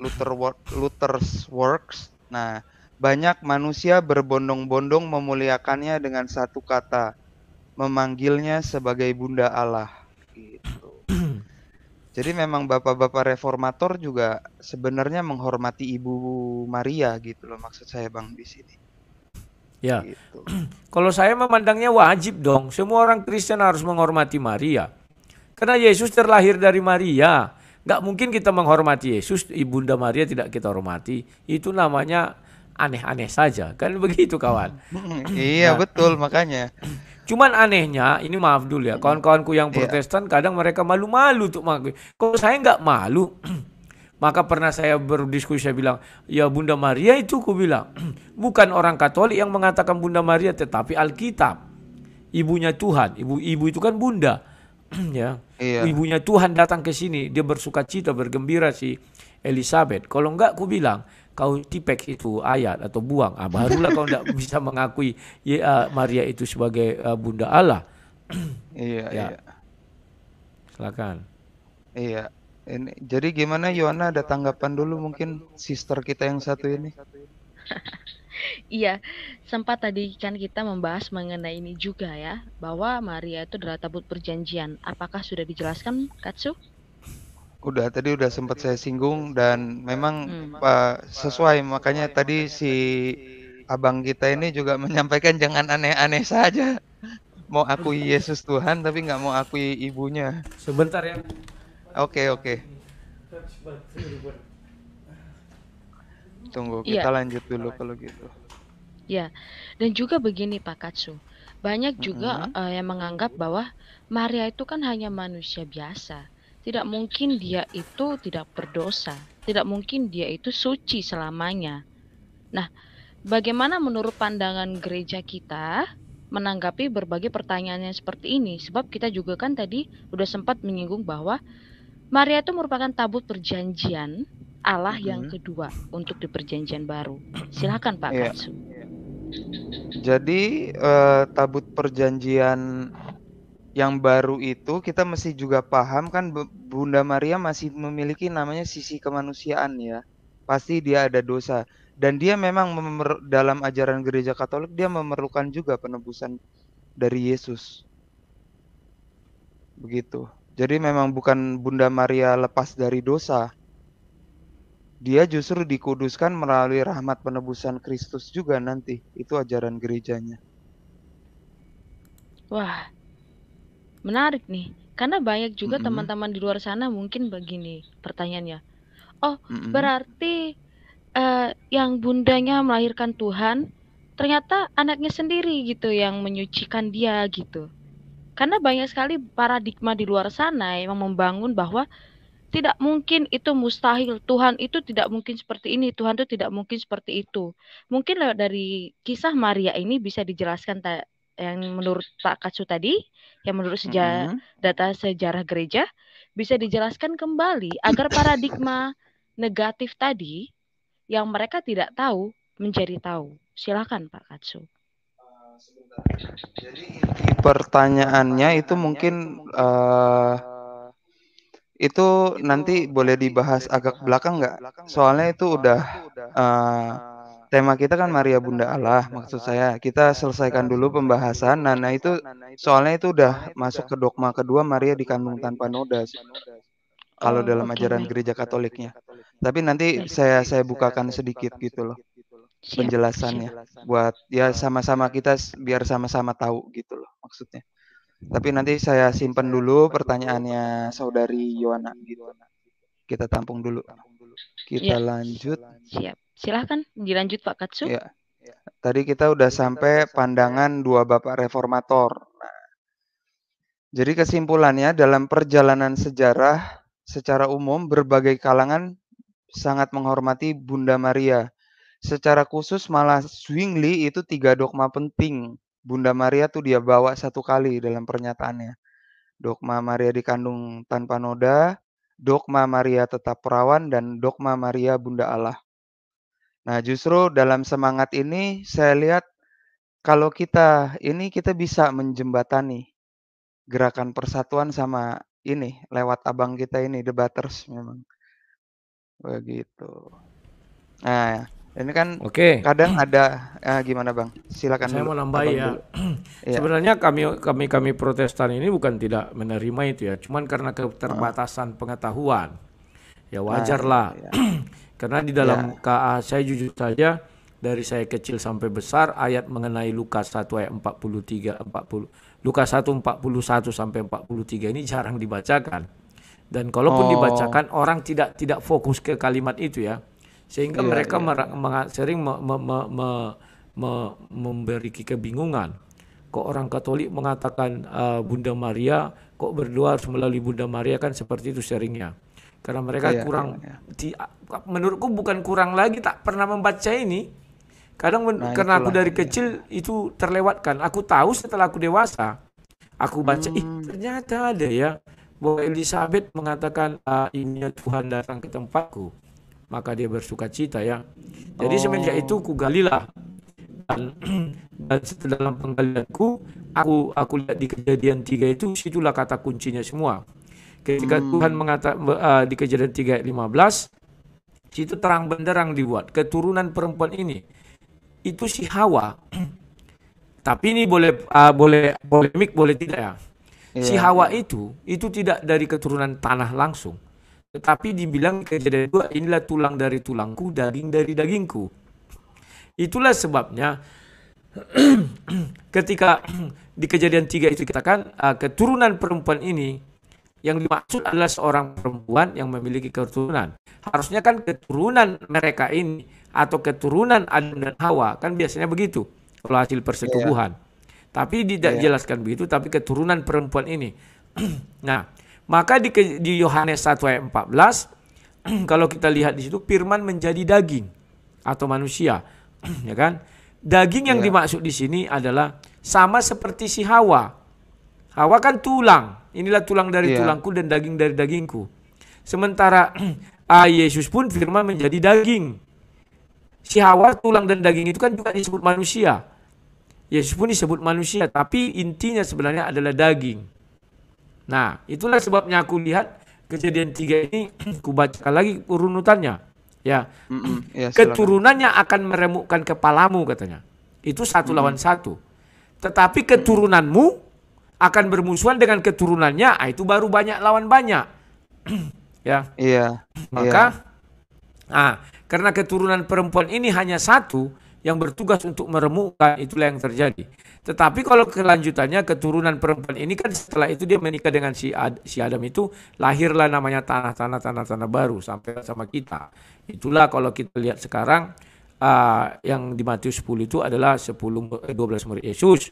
Speaker 1: Luther Luther's Works. Nah, banyak manusia berbondong-bondong memuliakannya dengan satu kata, memanggilnya sebagai Bunda Allah. Gitu. Jadi memang bapak-bapak reformator juga sebenarnya menghormati Ibu Maria gitu loh maksud saya Bang di sini.
Speaker 3: Ya. Gitu. Kalau saya memandangnya wajib dong. Semua orang Kristen harus menghormati Maria. Karena Yesus terlahir dari Maria. Gak mungkin kita menghormati Yesus, Ibunda Maria tidak kita hormati. Itu namanya aneh-aneh saja. Kan begitu kawan.
Speaker 4: iya, nah.
Speaker 3: betul makanya. Cuman anehnya, ini maaf dulu ya, kawan-kawanku yang iya. Protestan yeah. kadang mereka malu-malu untuk mengakui. Kalau saya nggak malu, maka pernah saya berdiskusi saya bilang, ya Bunda Maria itu ku bilang bukan orang Katolik yang mengatakan Bunda Maria, tetapi Alkitab, ibunya Tuhan, ibu-ibu itu kan Bunda, ya, yeah. ibunya Tuhan datang ke sini, dia bersuka cita, bergembira si Elizabeth. Kalau nggak, ku bilang kau tipek itu ayat atau buang, ah, barulah kau tidak bisa mengakui ya, Maria itu sebagai uh, bunda Allah. iya, ya. iya. Silakan.
Speaker 1: Iya. Ini, jadi gimana Yona ada tanggapan dulu mungkin sister kita yang satu ini?
Speaker 2: iya, sempat tadi kan kita membahas mengenai ini juga ya, bahwa Maria itu adalah tabut perjanjian. Apakah sudah dijelaskan, Katsu?
Speaker 1: udah tadi udah sempat saya singgung dan memang hmm. Pak sesuai makanya tadi si abang kita ini juga menyampaikan jangan aneh-aneh saja mau akui Yesus Tuhan tapi nggak mau akui ibunya sebentar ya oke okay, oke okay. tunggu iya. kita ya. lanjut dulu kalau gitu
Speaker 2: ya dan juga begini Pak Katsu banyak juga mm -hmm. uh, yang menganggap bahwa Maria itu kan hanya manusia biasa tidak mungkin dia itu tidak berdosa, tidak mungkin dia itu suci selamanya. Nah, bagaimana menurut pandangan gereja kita menanggapi berbagai pertanyaannya seperti ini? Sebab kita juga kan tadi udah sempat menyinggung bahwa Maria itu merupakan tabut perjanjian Allah hmm. yang kedua untuk di perjanjian baru. Silakan Pak yeah. Katsu.
Speaker 1: Jadi uh, tabut perjanjian yang baru itu kita mesti juga paham kan Bunda Maria masih memiliki namanya sisi kemanusiaan ya. Pasti dia ada dosa dan dia memang dalam ajaran gereja Katolik dia memerlukan juga penebusan dari Yesus. Begitu. Jadi memang bukan Bunda Maria lepas dari dosa. Dia justru dikuduskan melalui rahmat penebusan Kristus juga nanti. Itu ajaran gerejanya.
Speaker 2: Wah, Menarik nih, karena banyak juga teman-teman mm teman-teman di luar sana mungkin begini pertanyaannya. Oh, mm
Speaker 4: -hmm. berarti
Speaker 2: uh, yang bundanya melahirkan Tuhan, ternyata anaknya sendiri gitu yang menyucikan dia gitu. Karena banyak sekali paradigma di luar sana yang membangun bahwa tidak mungkin itu mustahil. Tuhan itu tidak mungkin seperti ini, Tuhan itu tidak mungkin seperti itu. Mungkin lewat dari kisah Maria ini bisa dijelaskan yang menurut Pak Katsu tadi yang menurut sejarah, data sejarah gereja bisa dijelaskan kembali agar paradigma negatif tadi yang mereka tidak tahu menjadi tahu. Silakan Pak Katsu.
Speaker 1: Jadi inti pertanyaannya itu mungkin uh, itu nanti boleh dibahas agak belakang nggak? Soalnya itu udah uh, tema kita kan Maria Bunda Allah maksud saya kita iya, selesaikan dulu pembahasan nah, nah, nah itu soalnya itu udah masuk ke dogma kedua Maria dikandung tanpa noda kalau oh, dalam ajaran gereja Katoliknya tapi nanti saya saya bukakan gitu sedikit gitu loh penjelasannya buat ya nah, sama-sama nah. kita biar sama-sama tahu gitu loh maksudnya tapi nanti saya simpen dulu pertanyaannya saudari Yohana gitu. kita tampung dulu kita iya. lanjut siap
Speaker 2: Silahkan dilanjut Pak Katsu. Ya.
Speaker 1: Tadi kita udah sampai pandangan dua bapak reformator. Nah, jadi kesimpulannya dalam perjalanan sejarah secara umum berbagai kalangan sangat menghormati Bunda Maria. Secara khusus malah Zwingli itu tiga dogma penting. Bunda Maria tuh dia bawa satu kali dalam pernyataannya. Dogma Maria dikandung tanpa noda, dogma Maria tetap perawan, dan dogma Maria Bunda Allah. Nah, justru dalam semangat ini saya lihat kalau kita ini kita bisa menjembatani gerakan persatuan sama ini lewat abang kita ini The Butters memang. Begitu. Nah, ini kan Oke. kadang ada eh, gimana Bang? Silakan Saya dulu, mau nambah ya. ya.
Speaker 3: Sebenarnya kami kami kami Protestan ini bukan tidak menerima itu ya, cuman karena ah. keterbatasan pengetahuan. Ya nah, wajarlah. Nah, ya. Karena di dalam ya. KA saya jujur saja dari saya kecil sampai besar ayat mengenai Lukas 1 ayat 43 40 Lukas 1 41 sampai 43 ini jarang dibacakan. Dan kalaupun oh. dibacakan orang tidak tidak fokus ke kalimat itu ya. Sehingga ya, mereka yeah. Iya. sering me, me, me, me, me, memberi kebingungan. Kok orang Katolik mengatakan uh, Bunda Maria, kok berdoa harus melalui Bunda Maria kan seperti itu seringnya karena mereka iya, kurang iya. di, menurutku bukan kurang lagi tak pernah membaca ini kadang men, nah, karena aku dari iya. kecil itu terlewatkan aku tahu setelah aku dewasa aku baca hmm. ih ternyata ada ya bahwa Elizabeth mengatakan ah, Tuhan datang ke tempatku maka dia bersuka cita ya jadi oh. semenjak itu oh. ku galilah dan, dan dalam penggalianku aku aku lihat di kejadian tiga itu situlah kata kuncinya semua Ketika hmm. Tuhan mengatakan uh, di Kejadian 3 ayat 15, situ terang benderang dibuat keturunan perempuan ini itu si Hawa. Tapi ini boleh uh, boleh polemik boleh tidak ya. Yeah. Si iya. Hawa itu itu tidak dari keturunan tanah langsung. Tetapi dibilang kejadian dua inilah tulang dari tulangku, daging dari dagingku. Itulah sebabnya ketika di kejadian tiga itu dikatakan uh, keturunan perempuan ini yang dimaksud adalah seorang perempuan yang memiliki keturunan. Harusnya kan keturunan mereka ini atau keturunan Adam dan Hawa kan biasanya begitu kalau hasil persetubuhan. Yeah. Tapi tidak yeah. jelaskan begitu tapi keturunan perempuan ini. nah, maka di di Yohanes 1 ayat 14 kalau kita lihat di situ firman menjadi daging atau manusia, ya kan? Daging yang yeah. dimaksud di sini adalah sama seperti si Hawa Hawa kan tulang. Inilah tulang dari yeah. tulangku dan daging dari dagingku. Sementara ah, Yesus pun firman menjadi daging. Si Hawa tulang dan daging itu kan juga disebut manusia. Yesus pun disebut manusia, tapi intinya sebenarnya adalah daging. Nah, itulah sebabnya aku lihat kejadian tiga ini Kubaca lagi urunutannya. Ya. ya Keturunannya akan meremukkan kepalamu katanya. Itu satu lawan satu. Tetapi keturunanmu akan bermusuhan dengan keturunannya, ah, itu baru banyak lawan banyak. ya. Iya. Maka iya. ah, karena keturunan perempuan ini hanya satu yang bertugas untuk meremukkan itulah yang terjadi. Tetapi kalau kelanjutannya keturunan perempuan ini kan setelah itu dia menikah dengan si Ad, si Adam itu lahirlah namanya tanah-tanah tanah-tanah baru sampai sama kita. Itulah kalau kita lihat sekarang uh, yang di Matius 10 itu adalah 10 12 eh, murid Yesus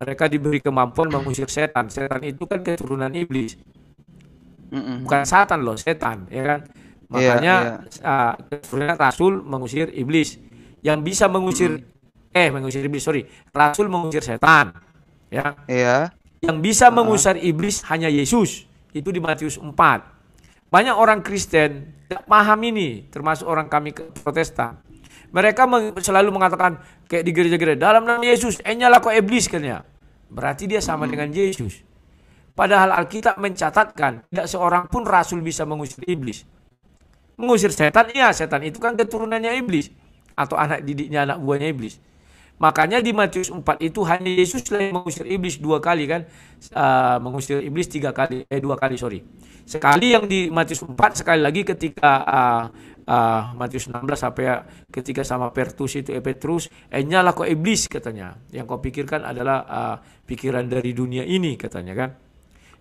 Speaker 3: mereka diberi kemampuan mengusir setan setan itu kan keturunan iblis Mm-mm. bukan setan loh setan ya kan iya, makanya yeah, iya. yeah. Uh, keturunan rasul mengusir iblis yang bisa mengusir mm hmm eh mengusir iblis sorry rasul mengusir setan ya yeah. yang bisa uh-huh. mengusir iblis hanya Yesus itu di Matius 4 banyak orang Kristen tidak paham ini termasuk orang kami Protestan mereka selalu mengatakan Kayak di gereja-gereja. Dalam nama Yesus. Enyalah kau iblis kan ya? Berarti dia sama hmm. dengan Yesus. Padahal Alkitab mencatatkan. Tidak seorang pun rasul bisa mengusir iblis. Mengusir setan. Iya setan itu kan keturunannya iblis. Atau anak didiknya anak buahnya iblis. Makanya di Matius 4 itu hanya Yesus yang mengusir iblis dua kali kan. Uh, mengusir iblis tiga kali, eh dua kali sorry. Sekali yang di Matius 4, sekali lagi ketika uh, uh, Matius 16 apa ya, ketika sama Pertus itu eh, Petrus, eh nyala kok iblis katanya. Yang kau pikirkan adalah uh, pikiran dari dunia ini katanya kan.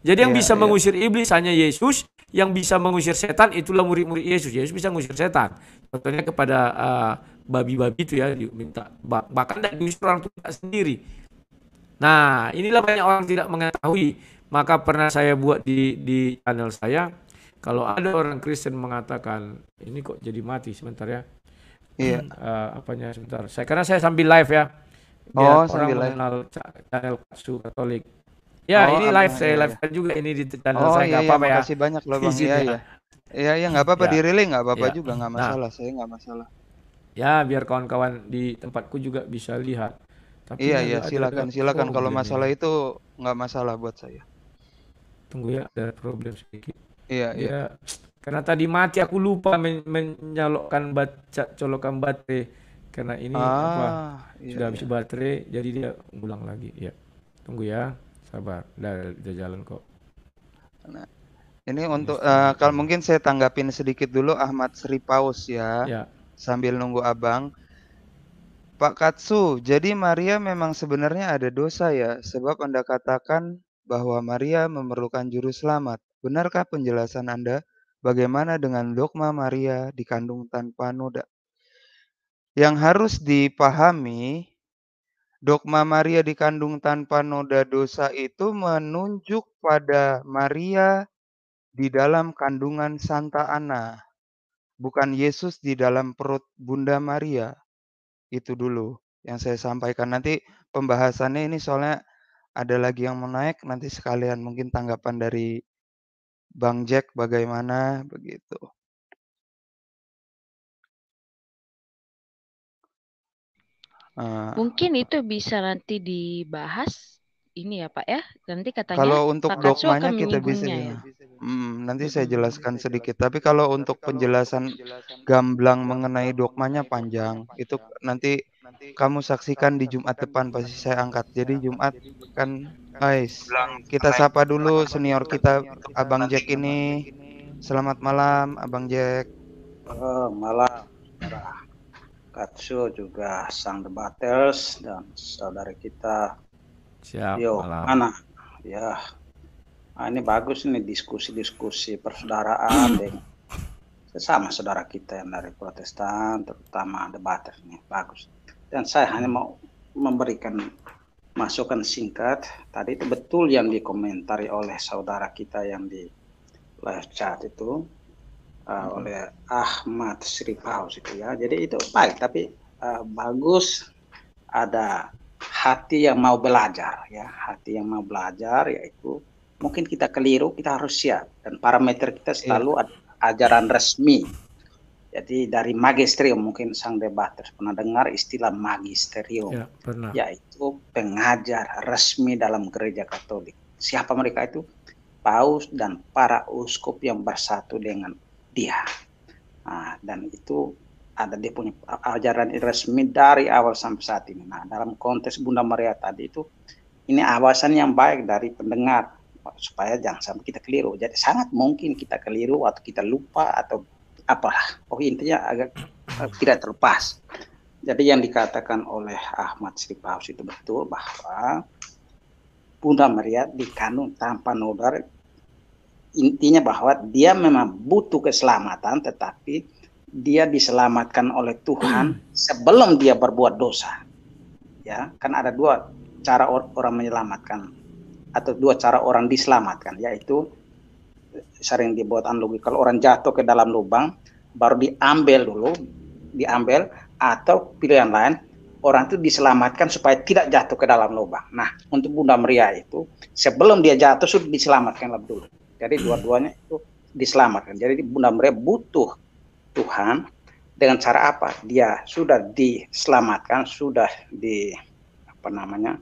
Speaker 3: Jadi yang yeah, bisa yeah. mengusir iblis hanya Yesus, yang bisa mengusir setan itulah murid-murid Yesus. Yesus bisa mengusir setan. Contohnya kepada uh, babi-babi itu ya minta bahkan dari justru orang tua sendiri nah inilah banyak orang tidak mengetahui maka pernah saya buat di di channel saya kalau ada orang Kristen mengatakan ini kok jadi mati sebentar ya iya uh, apanya sebentar saya karena saya sambil live ya oh, biar oh, orang mengenal live. channel Katsu Katolik
Speaker 1: ya oh, ini ah, live saya iya, iya. live kan juga ini di channel oh, saya iya, iya apa-apa ya kasih banyak loh bang ya,
Speaker 3: Iya, iya nggak apa-apa ya. relay nggak apa-apa ya. juga nggak nah. masalah,
Speaker 1: nah, saya nggak masalah
Speaker 3: ya biar kawan-kawan di tempatku juga bisa lihat. Tapi iya iya silakan silakan kalau masalah
Speaker 1: ya. itu nggak masalah buat saya.
Speaker 3: Tunggu ya ada problem sedikit. Iya, iya. ya, iya. Karena tadi mati aku lupa men menyalokkan baca colokan baterai karena ini ah, apa iya, sudah iya. baterai jadi dia ulang lagi ya. Tunggu ya sabar udah, udah jalan kok. Nah. Ini untuk
Speaker 1: uh, kalau mungkin saya tanggapin sedikit dulu Ahmad Sri Paus ya. ya sambil nunggu abang. Pak Katsu, jadi Maria memang sebenarnya ada dosa ya, sebab Anda katakan bahwa Maria memerlukan juru selamat. Benarkah penjelasan Anda? Bagaimana dengan dogma Maria di kandung tanpa noda? Yang harus dipahami, dogma Maria di kandung tanpa noda dosa itu menunjuk pada Maria di dalam kandungan Santa Ana bukan Yesus di dalam perut Bunda Maria. Itu dulu yang saya sampaikan. Nanti pembahasannya ini soalnya ada lagi yang mau naik, nanti sekalian mungkin tanggapan dari Bang Jack bagaimana begitu. Nah.
Speaker 2: mungkin itu bisa nanti dibahas ini ya Pak ya. Nanti katanya kalau untuk dogmanya kita bisa ya. ya.
Speaker 1: Hmm, nanti saya jelaskan sedikit. Tapi kalau untuk penjelasan gamblang mengenai dogmanya panjang, itu nanti kamu saksikan di Jumat depan pasti saya angkat. Jadi Jumat kan, guys, kita sapa dulu senior kita Abang Jack ini. Selamat malam Abang Jack.
Speaker 5: Uh, malam. Katsu juga sang debaters dan saudara kita Siap. Yo, malam. Ana. Ya. Nah, ini bagus nih diskusi-diskusi persaudaraan dengan sesama saudara kita yang dari Protestan, terutama debaternya. Bagus. Dan saya hanya mau memberikan masukan singkat. Tadi itu betul yang dikomentari oleh saudara kita yang di live chat itu uh, hmm. oleh Ahmad Sri Paus itu ya. Jadi itu baik tapi uh, bagus ada hati yang mau belajar ya hati yang mau belajar yaitu mungkin kita keliru kita harus siap dan parameter kita iya. selalu yeah. ajaran resmi jadi dari magisterium mungkin sang debater pernah dengar istilah magisterium, ya, yaitu pengajar resmi dalam gereja Katolik. Siapa mereka itu? Paus dan para uskup yang bersatu dengan dia. Nah, dan itu ada dia punya ajaran resmi dari awal sampai saat ini. Nah, dalam konteks Bunda Maria tadi itu ini awasan yang baik dari pendengar supaya jangan sampai kita keliru. Jadi sangat mungkin kita keliru atau kita lupa atau apalah. Oh intinya agak eh, tidak terlepas. Jadi yang dikatakan oleh Ahmad Paus itu betul bahwa Bunda Maria dikandung tanpa nodar intinya bahwa dia memang butuh keselamatan tetapi dia diselamatkan oleh Tuhan sebelum dia berbuat dosa. Ya, kan ada dua cara or orang menyelamatkan atau dua cara orang diselamatkan yaitu sering dibuat analogi kalau orang jatuh ke dalam lubang baru diambil dulu diambil atau pilihan lain orang itu diselamatkan supaya tidak jatuh ke dalam lubang. Nah, untuk Bunda Maria itu sebelum dia jatuh sudah diselamatkan dulu. Jadi dua-duanya itu diselamatkan. Jadi Bunda Maria butuh Tuhan dengan cara apa? Dia sudah diselamatkan, sudah di apa namanya?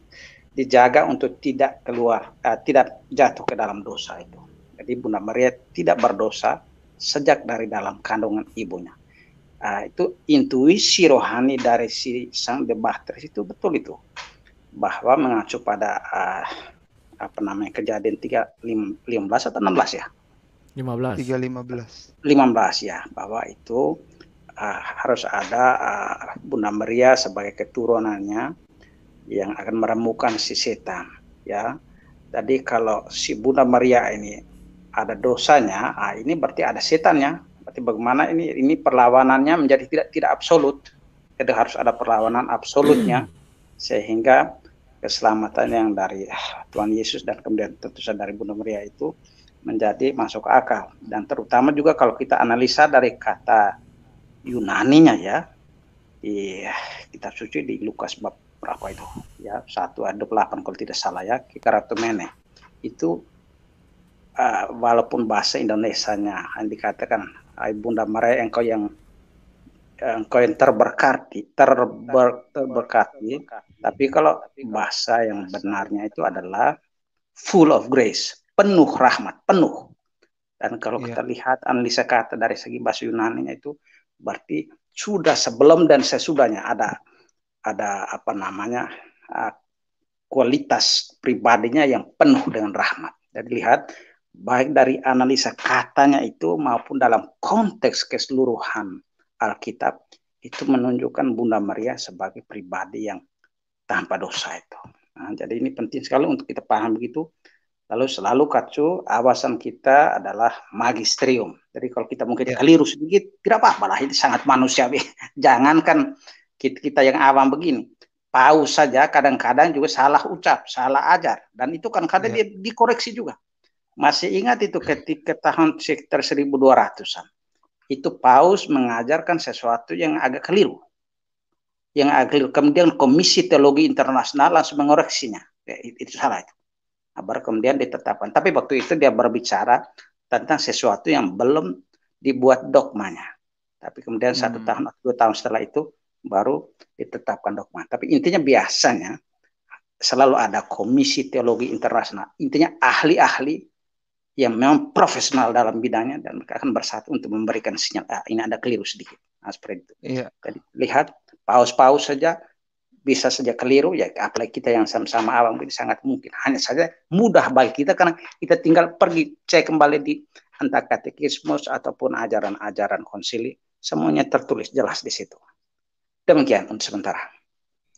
Speaker 5: dijaga untuk tidak keluar eh, tidak jatuh ke dalam dosa itu. Jadi Bunda Maria tidak berdosa sejak dari dalam kandungan ibunya. Uh, itu intuisi rohani dari si sang debatris itu betul itu bahwa mengacu pada uh, apa namanya kejadian 3, 15 atau 16 ya
Speaker 3: 15.
Speaker 1: 315.
Speaker 5: 15 ya, bahwa itu uh, harus ada uh, Bunda Maria sebagai keturunannya yang akan meremukan si setan ya. Jadi kalau si Bunda Maria ini ada dosanya, ah, ini berarti ada setannya. Berarti bagaimana ini ini perlawanannya menjadi tidak tidak absolut. Jadi harus ada perlawanan absolutnya sehingga keselamatan yang dari Tuhan Yesus dan kemudian tentu saja dari Bunda Maria itu menjadi masuk akal dan terutama juga kalau kita analisa dari kata Yunaninya ya iya kita suci di Lukas bab berapa itu ya satu ada delapan kalau tidak salah ya kikaratomene itu uh, walaupun bahasa Indonesia-nya yang dikatakan ibunda Maria engkau yang engkau yang terberkati terber, terberkati tapi kalau bahasa yang benarnya itu adalah full of grace penuh rahmat, penuh. Dan kalau yeah. kita lihat analisa kata dari segi bahasa Yunani itu berarti sudah sebelum dan sesudahnya ada ada apa namanya kualitas pribadinya yang penuh dengan rahmat. Jadi lihat baik dari analisa katanya itu maupun dalam konteks keseluruhan Alkitab itu menunjukkan Bunda Maria sebagai pribadi yang tanpa dosa itu. Nah, jadi ini penting sekali untuk kita paham begitu Lalu selalu kacu, awasan kita adalah magisterium. Jadi kalau kita mungkin ya. keliru sedikit, tidak apa-apa lah, ini sangat manusiawi. Jangankan kita yang awam begini, paus saja kadang-kadang juga salah ucap, salah ajar. Dan itu kan kadang yeah. dia dikoreksi juga. Masih ingat itu ketika tahun sekitar 1200-an. Itu paus mengajarkan sesuatu yang agak keliru. Yang agak keliru. Kemudian Komisi Teologi Internasional langsung mengoreksinya. Ya, itu salah itu. Nah, baru kemudian ditetapkan. Tapi waktu itu dia berbicara tentang sesuatu yang belum dibuat dogmanya. Tapi kemudian hmm. satu tahun atau dua tahun setelah itu baru ditetapkan dogma. Tapi intinya biasanya selalu ada komisi teologi internasional. Intinya ahli-ahli yang memang profesional dalam bidangnya dan mereka akan bersatu untuk memberikan sinyal ah, ini ada keliru sedikit. Nah, seperti itu. Iya. lihat paus-paus saja bisa saja keliru ya apalagi kita yang sama-sama awam ini sangat mungkin hanya saja mudah bagi kita karena kita tinggal pergi cek kembali di entah katekismus ataupun ajaran-ajaran konsili semuanya tertulis jelas di situ demikian untuk sementara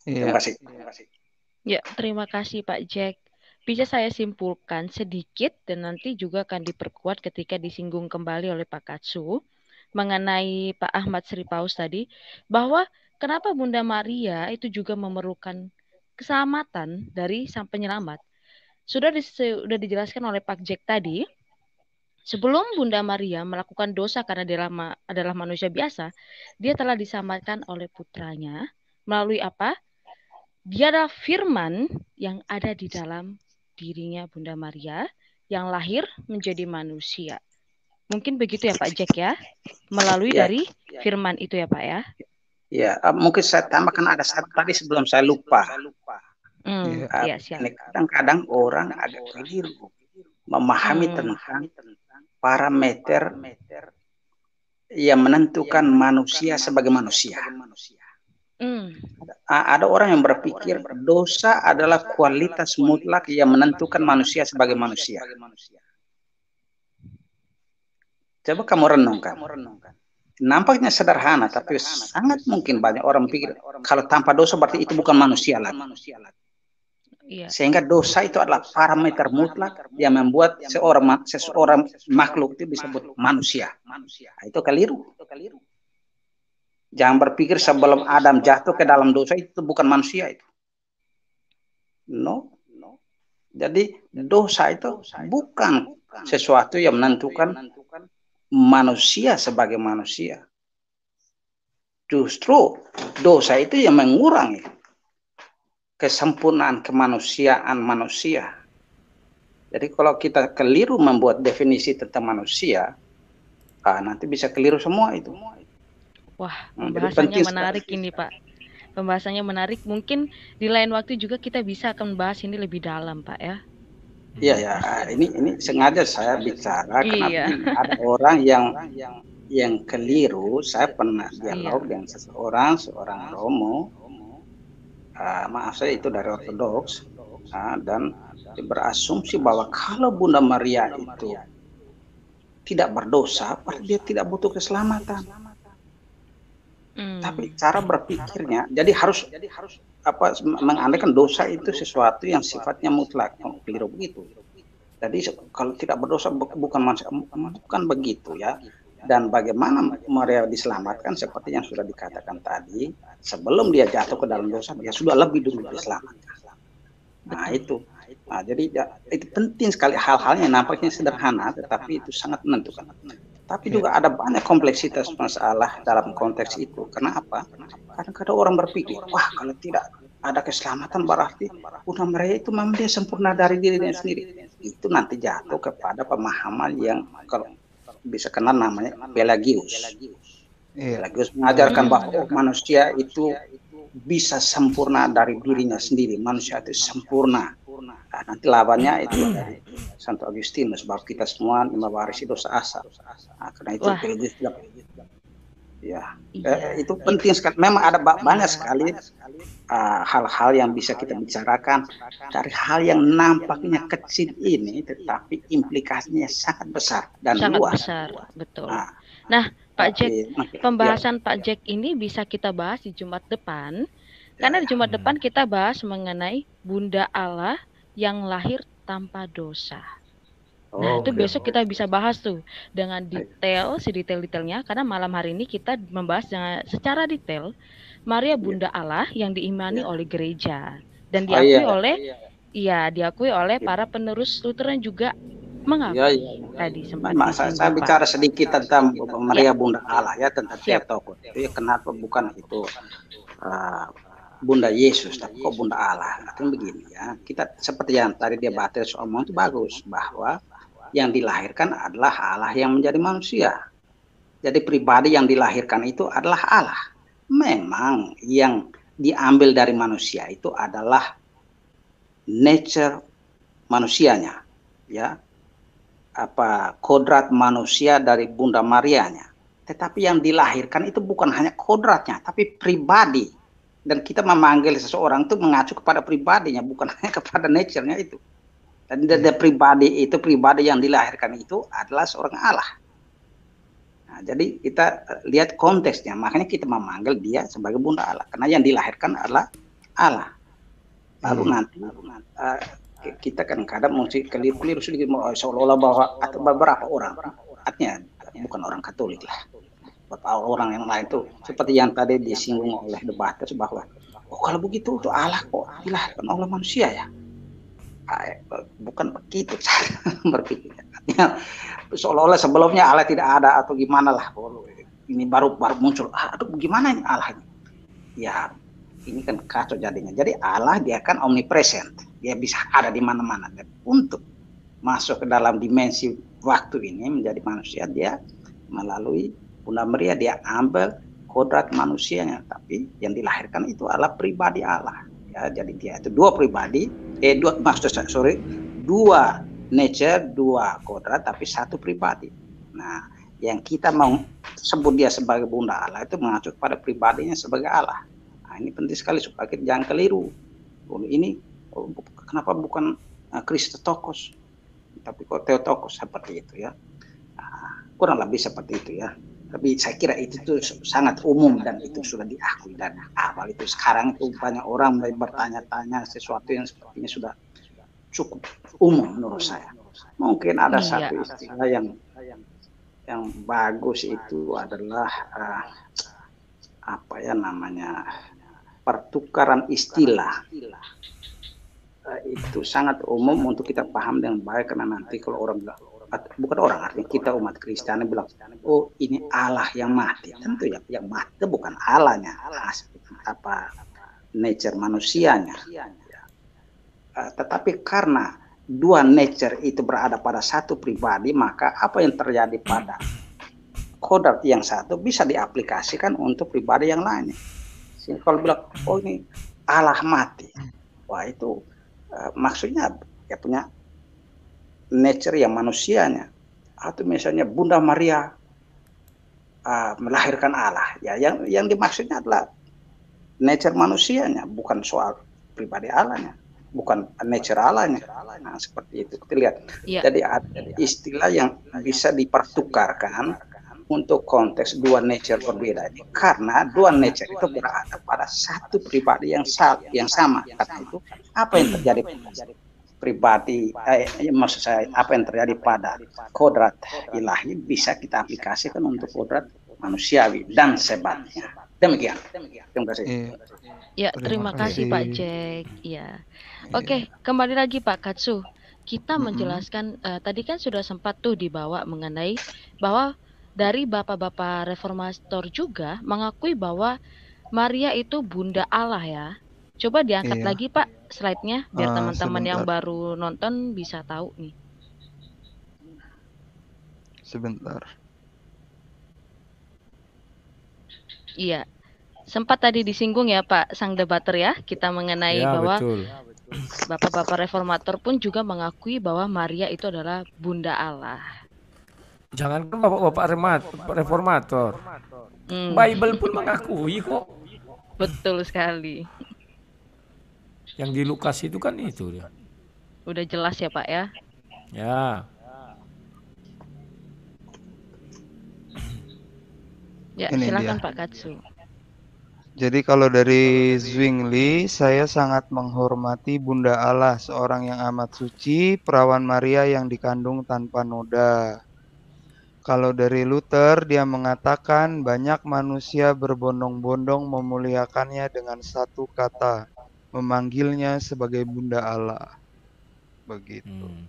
Speaker 5: ya. terima kasih terima kasih
Speaker 2: ya terima kasih Pak Jack bisa saya simpulkan sedikit dan nanti juga akan diperkuat ketika disinggung kembali oleh Pak Katsu mengenai Pak Ahmad Sri Paus tadi bahwa Kenapa Bunda Maria itu juga memerlukan keselamatan dari sang penyelamat? Sudah di, sudah dijelaskan oleh Pak Jack tadi. Sebelum Bunda Maria melakukan dosa karena dia lama, adalah manusia biasa, dia telah disamakan oleh putranya melalui apa? Dia adalah firman yang ada di dalam dirinya Bunda Maria yang lahir menjadi manusia. Mungkin begitu ya Pak Jack ya, melalui ya, dari ya. firman itu ya Pak ya. ya.
Speaker 5: Ya, eh, mungkin saya tambahkan ada satu tadi sebelum saya lupa.
Speaker 2: Mm, ya, iya,
Speaker 5: kadang-kadang orang agak keliru memahami hmm. tentang parameter yang menentukan manusia sebagai manusia. Hmm. Ada orang yang berpikir dosa adalah kualitas mutlak yang menentukan manusia sebagai manusia. Coba Kamu renungkan nampaknya sederhana tapi sangat mungkin banyak orang pikir kalau tanpa dosa berarti itu bukan manusia lagi. Iya. Sehingga dosa itu adalah parameter mutlak yang membuat seorang seseorang makhluk itu disebut manusia. Nah, itu keliru. Jangan berpikir sebelum Adam jatuh ke dalam dosa itu bukan manusia itu. No. Jadi dosa itu bukan sesuatu yang menentukan manusia sebagai manusia. Justru dosa itu yang mengurangi kesempurnaan kemanusiaan manusia. Jadi kalau kita keliru membuat definisi tentang manusia, ah, nanti bisa keliru semua itu.
Speaker 2: Wah, hmm, pembahasannya hmm, menarik ini Pak. Pembahasannya menarik. Mungkin di lain waktu juga kita bisa akan membahas ini lebih dalam Pak
Speaker 5: ya. Iya hmm. ya, ini ini sengaja saya bicara iya. kenapa karena ada orang yang yang yang keliru. Saya pernah iya. dialog iya. dengan seseorang, seorang Romo. Uh, maaf saya itu dari Ortodoks uh, dan berasumsi bahwa kalau Bunda Maria itu tidak berdosa, dia tidak butuh keselamatan. Tapi hmm. cara berpikirnya, jadi harus jadi harus apa mengandaikan dosa itu sesuatu yang sifatnya mutlak, keliru begitu. Jadi kalau tidak berdosa bukan bukan begitu ya. Dan bagaimana Maria diselamatkan seperti yang sudah dikatakan tadi, sebelum dia jatuh ke dalam dosa, dia sudah lebih dulu diselamatkan. Nah itu. Nah, jadi ya, itu penting sekali hal halnya nampaknya sederhana, tetapi itu sangat menentukan. Tapi iya. juga ada banyak kompleksitas masalah dalam konteks itu. Kenapa? Karena kadang orang berpikir, wah kalau tidak ada keselamatan berarti punah mereka itu memang dia sempurna dari dirinya sendiri. Itu nanti jatuh kepada pemahaman yang kalau bisa kenal namanya Pelagius. bela iya. Pelagius mengajarkan bahwa manusia itu bisa sempurna dari dirinya sendiri. Manusia itu sempurna sempurna. Nah, nanti lawannya itu Santo Agustinus. Bahwa kita semua lima waris itu seasa. Nah, karena itu prinsip Ya, iya. eh, itu penting sekali. Memang ada banyak sekali eh, hal-hal uh, yang bisa kita bicarakan dari hal yang nampaknya kecil ini, tetapi implikasinya sangat besar dan sangat luas. besar, betul. Nah,
Speaker 2: nah Pak Jack, ya. pembahasan ya. Pak Jack ini bisa kita bahas di Jumat depan karena di Jumat iya. depan kita bahas mengenai Bunda Allah yang lahir tanpa dosa. Nah, oh, nah, itu okay. besok kita bisa bahas tuh dengan detail, si detail detailnya karena malam hari ini kita membahas dengan secara detail Maria iya. Bunda yeah. Allah yang diimani yeah. oleh gereja dan oh, diakui oh, iya. yeah. oleh iya ya, diakui oleh para penerus Lutheran juga mengapa yeah, yeah, tadi sempat Masa, saya, bapak. bicara
Speaker 5: sedikit tentang Maria yeah. Bunda Allah ya tentang Siap. tiap tokoh. ya, kenapa bukan itu uh, Bunda Yesus, tapi kok Bunda Allah? Artinya begini ya, kita seperti yang tadi dia batas omong itu bagus bahwa yang dilahirkan adalah Allah yang menjadi manusia. Jadi pribadi yang dilahirkan itu adalah Allah. Memang yang diambil dari manusia itu adalah nature manusianya, ya apa kodrat manusia dari Bunda Marianya. Tetapi yang dilahirkan itu bukan hanya kodratnya, tapi pribadi dan kita memanggil seseorang itu mengacu kepada pribadinya bukan hanya kepada nature-nya itu dan dari hmm. pribadi itu pribadi yang dilahirkan itu adalah seorang Allah nah, jadi kita eh, lihat konteksnya makanya kita memanggil dia sebagai bunda Allah karena yang dilahirkan adalah Allah lalu hmm. nanti lalu nanti uh, kita kan kadang mesti keliru-keliru sedikit eh, seolah-olah bahwa atau beberapa orang artinya bukan orang Katolik lah orang yang lain tuh seperti yang tadi disinggung oleh debater bahwa oh kalau begitu itu Allah kok Allah kan allah manusia ya bukan begitu cara berpikirnya seolah-olah sebelumnya Allah tidak ada atau gimana lah ini baru baru muncul ah, aduh gimana ini Allah ya ini kan kacau jadinya jadi Allah dia kan omnipresent dia bisa ada di mana-mana dan untuk masuk ke dalam dimensi waktu ini menjadi manusia dia melalui Bunda Maria dia ambil kodrat manusianya, tapi yang dilahirkan itu adalah pribadi Allah. Ya, jadi dia itu dua pribadi, eh dua maksud saya sorry, dua nature, dua kodrat, tapi satu pribadi. Nah, yang kita mau sebut dia sebagai Bunda Allah itu mengacu pada pribadinya sebagai Allah. Nah, ini penting sekali supaya kita jangan keliru. Ini oh, kenapa bukan Kristotokos, eh, tapi kok Teotokos seperti itu ya. Nah, kurang lebih seperti itu ya tapi saya kira itu tuh sangat umum dan itu sudah diakui dan awal itu sekarang tuh banyak orang mulai bertanya-tanya sesuatu yang sepertinya sudah cukup umum menurut saya mungkin ada hmm, satu ya. istilah yang yang bagus itu adalah uh, apa ya namanya pertukaran istilah uh, itu sangat umum untuk kita paham dengan baik karena nanti kalau orang bilang bukan orang artinya kita umat Kristen bilang oh ini Allah yang mati tentu ya yang mati bukan Allahnya Allah apa nature manusianya uh, tetapi karena dua nature itu berada pada satu pribadi maka apa yang terjadi pada kodrat yang satu bisa diaplikasikan untuk pribadi yang lain Sehingga kalau bilang oh ini Allah mati wah itu uh, maksudnya ya punya nature yang manusianya atau misalnya Bunda Maria uh, melahirkan Allah ya yang yang dimaksudnya adalah nature manusianya bukan soal pribadi Allahnya bukan nature Allahnya nah, seperti itu kita lihat ya. jadi ada istilah yang bisa dipertukarkan untuk konteks dua nature berbeda ini karena dua nature itu berada pada satu pribadi yang, yang sama kata itu apa yang terjadi pribadi eh, maksud saya apa yang terjadi pada kodrat ilahi bisa kita aplikasikan untuk kodrat manusiawi dan sebatnya demikian terima kasih iya.
Speaker 4: ya
Speaker 2: terima kasih Pak Jack ya oke okay, kembali lagi Pak Katsu kita menjelaskan mm -hmm. uh, tadi kan sudah sempat tuh dibawa mengenai bahwa dari bapak-bapak reformator juga mengakui bahwa Maria itu bunda Allah ya Coba diangkat iya. lagi Pak slide-nya biar ah, teman-teman yang baru nonton bisa tahu nih. Sebentar. Iya. Sempat tadi disinggung ya Pak Sang Debater ya, kita mengenai ya, bahwa ya, Bapak-bapak reformator pun juga mengakui bahwa Maria itu adalah bunda Allah.
Speaker 3: Jangan kan bapak-bapak reformator. Hmm. Bible pun mengakui kok. Betul sekali. Yang di Lukas itu kan itu dia.
Speaker 2: Udah jelas ya Pak ya? Ya. Ya, Ini silakan dia. Pak Katsu.
Speaker 1: Jadi kalau dari Zwingli, saya sangat menghormati Bunda Allah, seorang yang amat suci, perawan Maria yang dikandung tanpa noda. Kalau dari Luther, dia mengatakan banyak manusia berbondong-bondong memuliakannya dengan satu kata, memanggilnya sebagai Bunda Allah. Begitu. Hmm.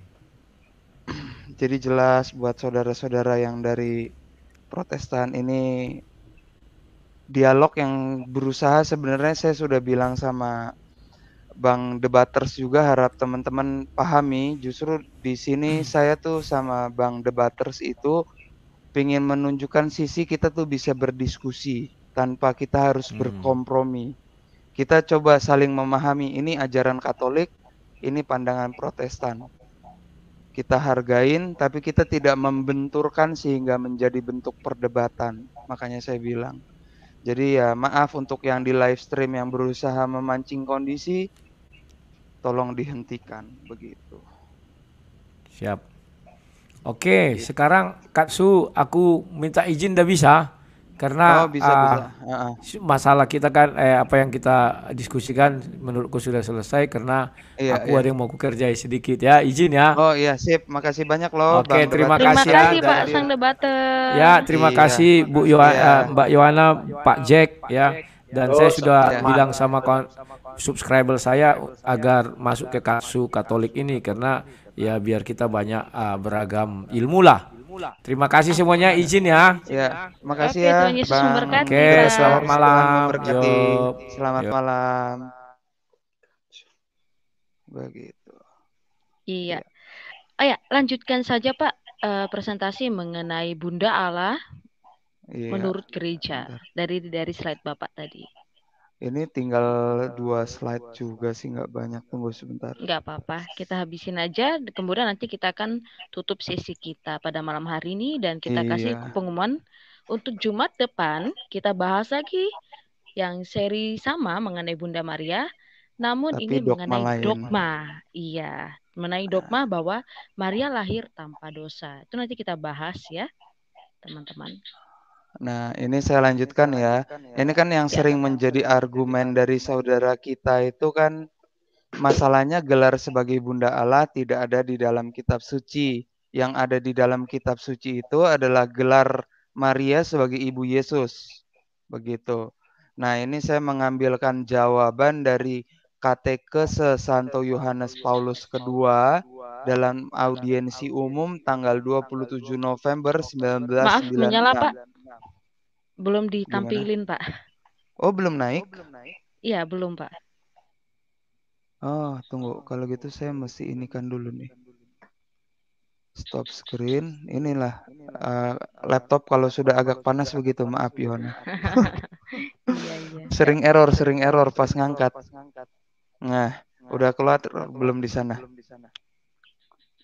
Speaker 1: Jadi jelas buat saudara-saudara yang dari Protestan ini dialog yang berusaha sebenarnya saya sudah bilang sama Bang Debaters juga harap teman-teman pahami justru di sini hmm. saya tuh sama Bang Debaters itu ingin menunjukkan sisi kita tuh bisa berdiskusi tanpa kita harus hmm. berkompromi. Kita coba saling memahami ini ajaran Katolik, ini pandangan Protestan. Kita hargain tapi kita tidak membenturkan sehingga menjadi bentuk perdebatan. Makanya saya bilang. Jadi ya maaf untuk yang di live stream yang berusaha memancing kondisi tolong dihentikan begitu.
Speaker 3: Siap. Oke, sekarang Katsu aku minta izin dah bisa. Karena oh, bisa, uh, bisa. uh -huh. masalah kita kan eh, apa yang kita diskusikan menurutku sudah selesai karena iya, aku iya. ada yang mau kerjai sedikit ya izin ya. Oh iya sip, makasih banyak loh. Oke okay, terima, terima ya. kasih, ya, Pak dari... Sang Debater. Ya terima iya, kasih Bu Yohana, iya. Eh, Mbak Yohana, Pak Jack Pak ya. dan oh, saya sudah ya. bilang sama kon subscriber saya agar masuk ke kasu Katolik ini karena ya biar kita banyak uh, beragam ilmu lah Terima kasih semuanya, izin ya.
Speaker 1: Ya, ya. kasih ya. Oke, selamat malam. Yop. Selamat Yop. malam. Begitu.
Speaker 2: Iya. Ya. Oh ya, lanjutkan saja Pak uh, presentasi mengenai Bunda Allah iya. menurut gereja dari dari slide Bapak tadi.
Speaker 1: Ini tinggal dua slide juga sih, nggak banyak. Tunggu sebentar.
Speaker 2: Nggak apa-apa, kita habisin aja. Kemudian nanti kita akan tutup sesi kita pada malam hari ini dan kita iya. kasih pengumuman untuk Jumat depan kita bahas lagi yang seri sama mengenai Bunda Maria. Namun Tapi ini dogma mengenai lain. dogma, iya, mengenai dogma ah. bahwa Maria lahir tanpa dosa. Itu nanti kita bahas ya, teman-teman.
Speaker 1: Nah, ini saya lanjutkan ya. Ini kan yang iya. sering menjadi argumen dari saudara kita itu kan masalahnya gelar sebagai Bunda Allah tidak ada di dalam kitab suci. Yang ada di dalam kitab suci itu adalah gelar Maria sebagai ibu Yesus. Begitu. Nah, ini saya mengambilkan jawaban dari Katekese Santo Yohanes Paulus II dalam audiensi umum tanggal 27 November 1996. Maaf, menyala Pak.
Speaker 2: Belum ditampilin Gimana? Pak.
Speaker 1: Oh, oh, belum naik?
Speaker 2: Iya, belum Pak.
Speaker 1: Oh, tunggu. Kalau gitu saya mesti inikan dulu nih. Stop screen. Inilah uh, laptop kalau sudah agak panas begitu. Maaf, Yona. Iya, iya. sering error, sering error pas ngangkat. Nah, nah udah keluar belum di sana.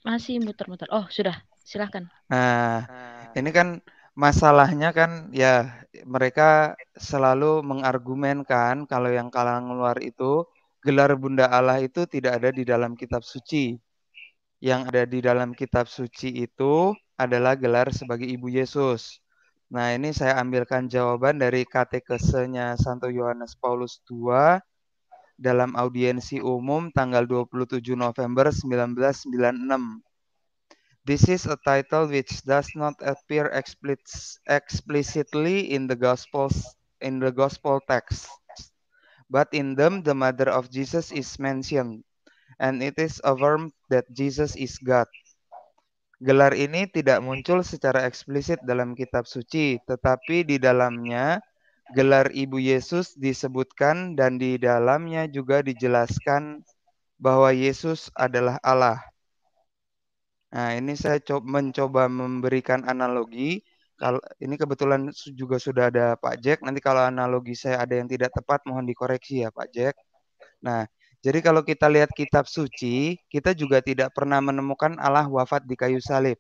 Speaker 2: Masih muter-muter. Oh, sudah. Silahkan.
Speaker 1: Nah, nah, ini kan masalahnya kan ya mereka selalu mengargumenkan kalau yang kalang luar itu gelar Bunda Allah itu tidak ada di dalam kitab suci. Yang ada di dalam kitab suci itu adalah gelar sebagai Ibu Yesus. Nah, ini saya ambilkan jawaban dari katekesenya Santo Yohanes Paulus II dalam audiensi umum tanggal 27 November 1996. This is a title which does not appear explicitly in the gospels in the gospel text. But in them the mother of Jesus is mentioned and it is affirmed that Jesus is God. Gelar ini tidak muncul secara eksplisit dalam kitab suci, tetapi di dalamnya gelar Ibu Yesus disebutkan dan di dalamnya juga dijelaskan bahwa Yesus adalah Allah. Nah, ini saya mencoba memberikan analogi. Kalau ini kebetulan juga sudah ada Pak Jack. Nanti kalau analogi saya ada yang tidak tepat mohon dikoreksi ya Pak Jack. Nah, jadi kalau kita lihat kitab suci, kita juga tidak pernah menemukan Allah wafat di kayu salib.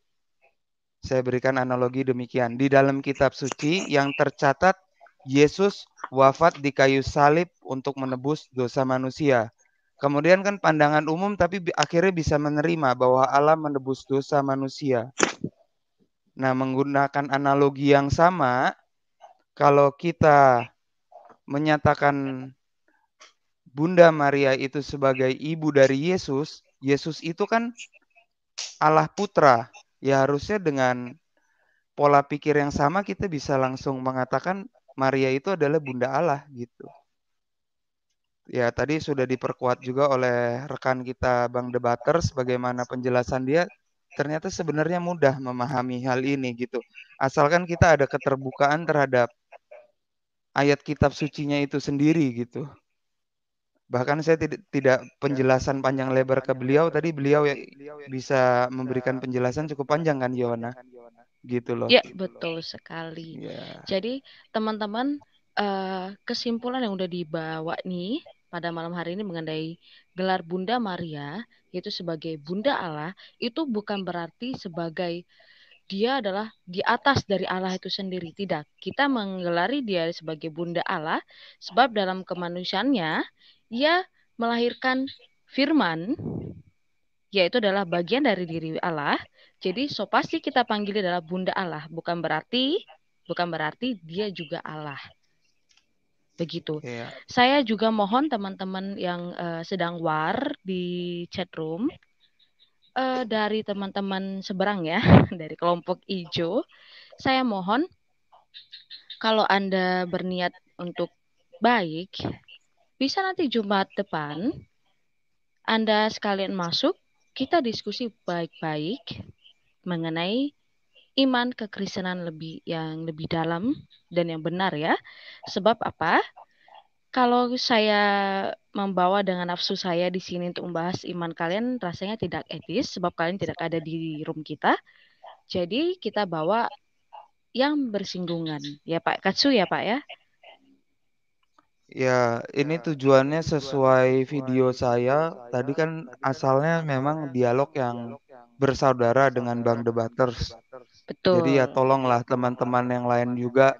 Speaker 1: Saya berikan analogi demikian. Di dalam kitab suci yang tercatat Yesus wafat di kayu salib untuk menebus dosa manusia. Kemudian kan pandangan umum tapi akhirnya bisa menerima bahwa Allah menebus dosa manusia. Nah, menggunakan analogi yang sama, kalau kita menyatakan Bunda Maria itu sebagai ibu dari Yesus, Yesus itu kan Allah Putra. Ya harusnya dengan pola pikir yang sama kita bisa langsung mengatakan Maria itu adalah bunda Allah gitu. Ya, tadi sudah diperkuat juga oleh rekan kita Bang Debater sebagaimana penjelasan dia ternyata sebenarnya mudah memahami hal ini gitu. Asalkan kita ada keterbukaan terhadap ayat kitab sucinya itu sendiri gitu. Bahkan saya tidak tidak penjelasan panjang lebar ke beliau tadi beliau ya bisa memberikan penjelasan cukup panjang kan Yona gitu loh. Ya,
Speaker 2: betul sekali. Ya. Jadi, teman-teman, uh, kesimpulan yang udah dibawa nih pada malam hari ini mengenai gelar Bunda Maria yaitu sebagai Bunda Allah itu bukan berarti sebagai dia adalah di atas dari Allah itu sendiri tidak. Kita menggelari dia sebagai Bunda Allah sebab dalam kemanusiaannya ia melahirkan firman yaitu adalah bagian dari diri Allah jadi so pasti kita panggilnya adalah Bunda Allah, bukan berarti bukan berarti dia juga Allah. Begitu. Yeah. Saya juga mohon teman-teman yang uh, sedang war di chat room uh, dari teman-teman seberang ya, dari kelompok ijo, saya mohon kalau Anda berniat untuk baik, bisa nanti Jumat depan anda sekalian masuk, kita diskusi baik-baik mengenai iman kekristenan lebih yang lebih dalam dan yang benar ya. Sebab apa? Kalau saya membawa dengan nafsu saya di sini untuk membahas iman kalian rasanya tidak etis sebab kalian tidak ada di room kita. Jadi kita bawa yang bersinggungan ya Pak Katsu ya Pak ya.
Speaker 1: Ya, ini tujuannya sesuai video saya. Tadi kan asalnya memang dialog yang bersaudara dengan Bang Debaters. Betul. Jadi ya tolonglah teman-teman yang lain juga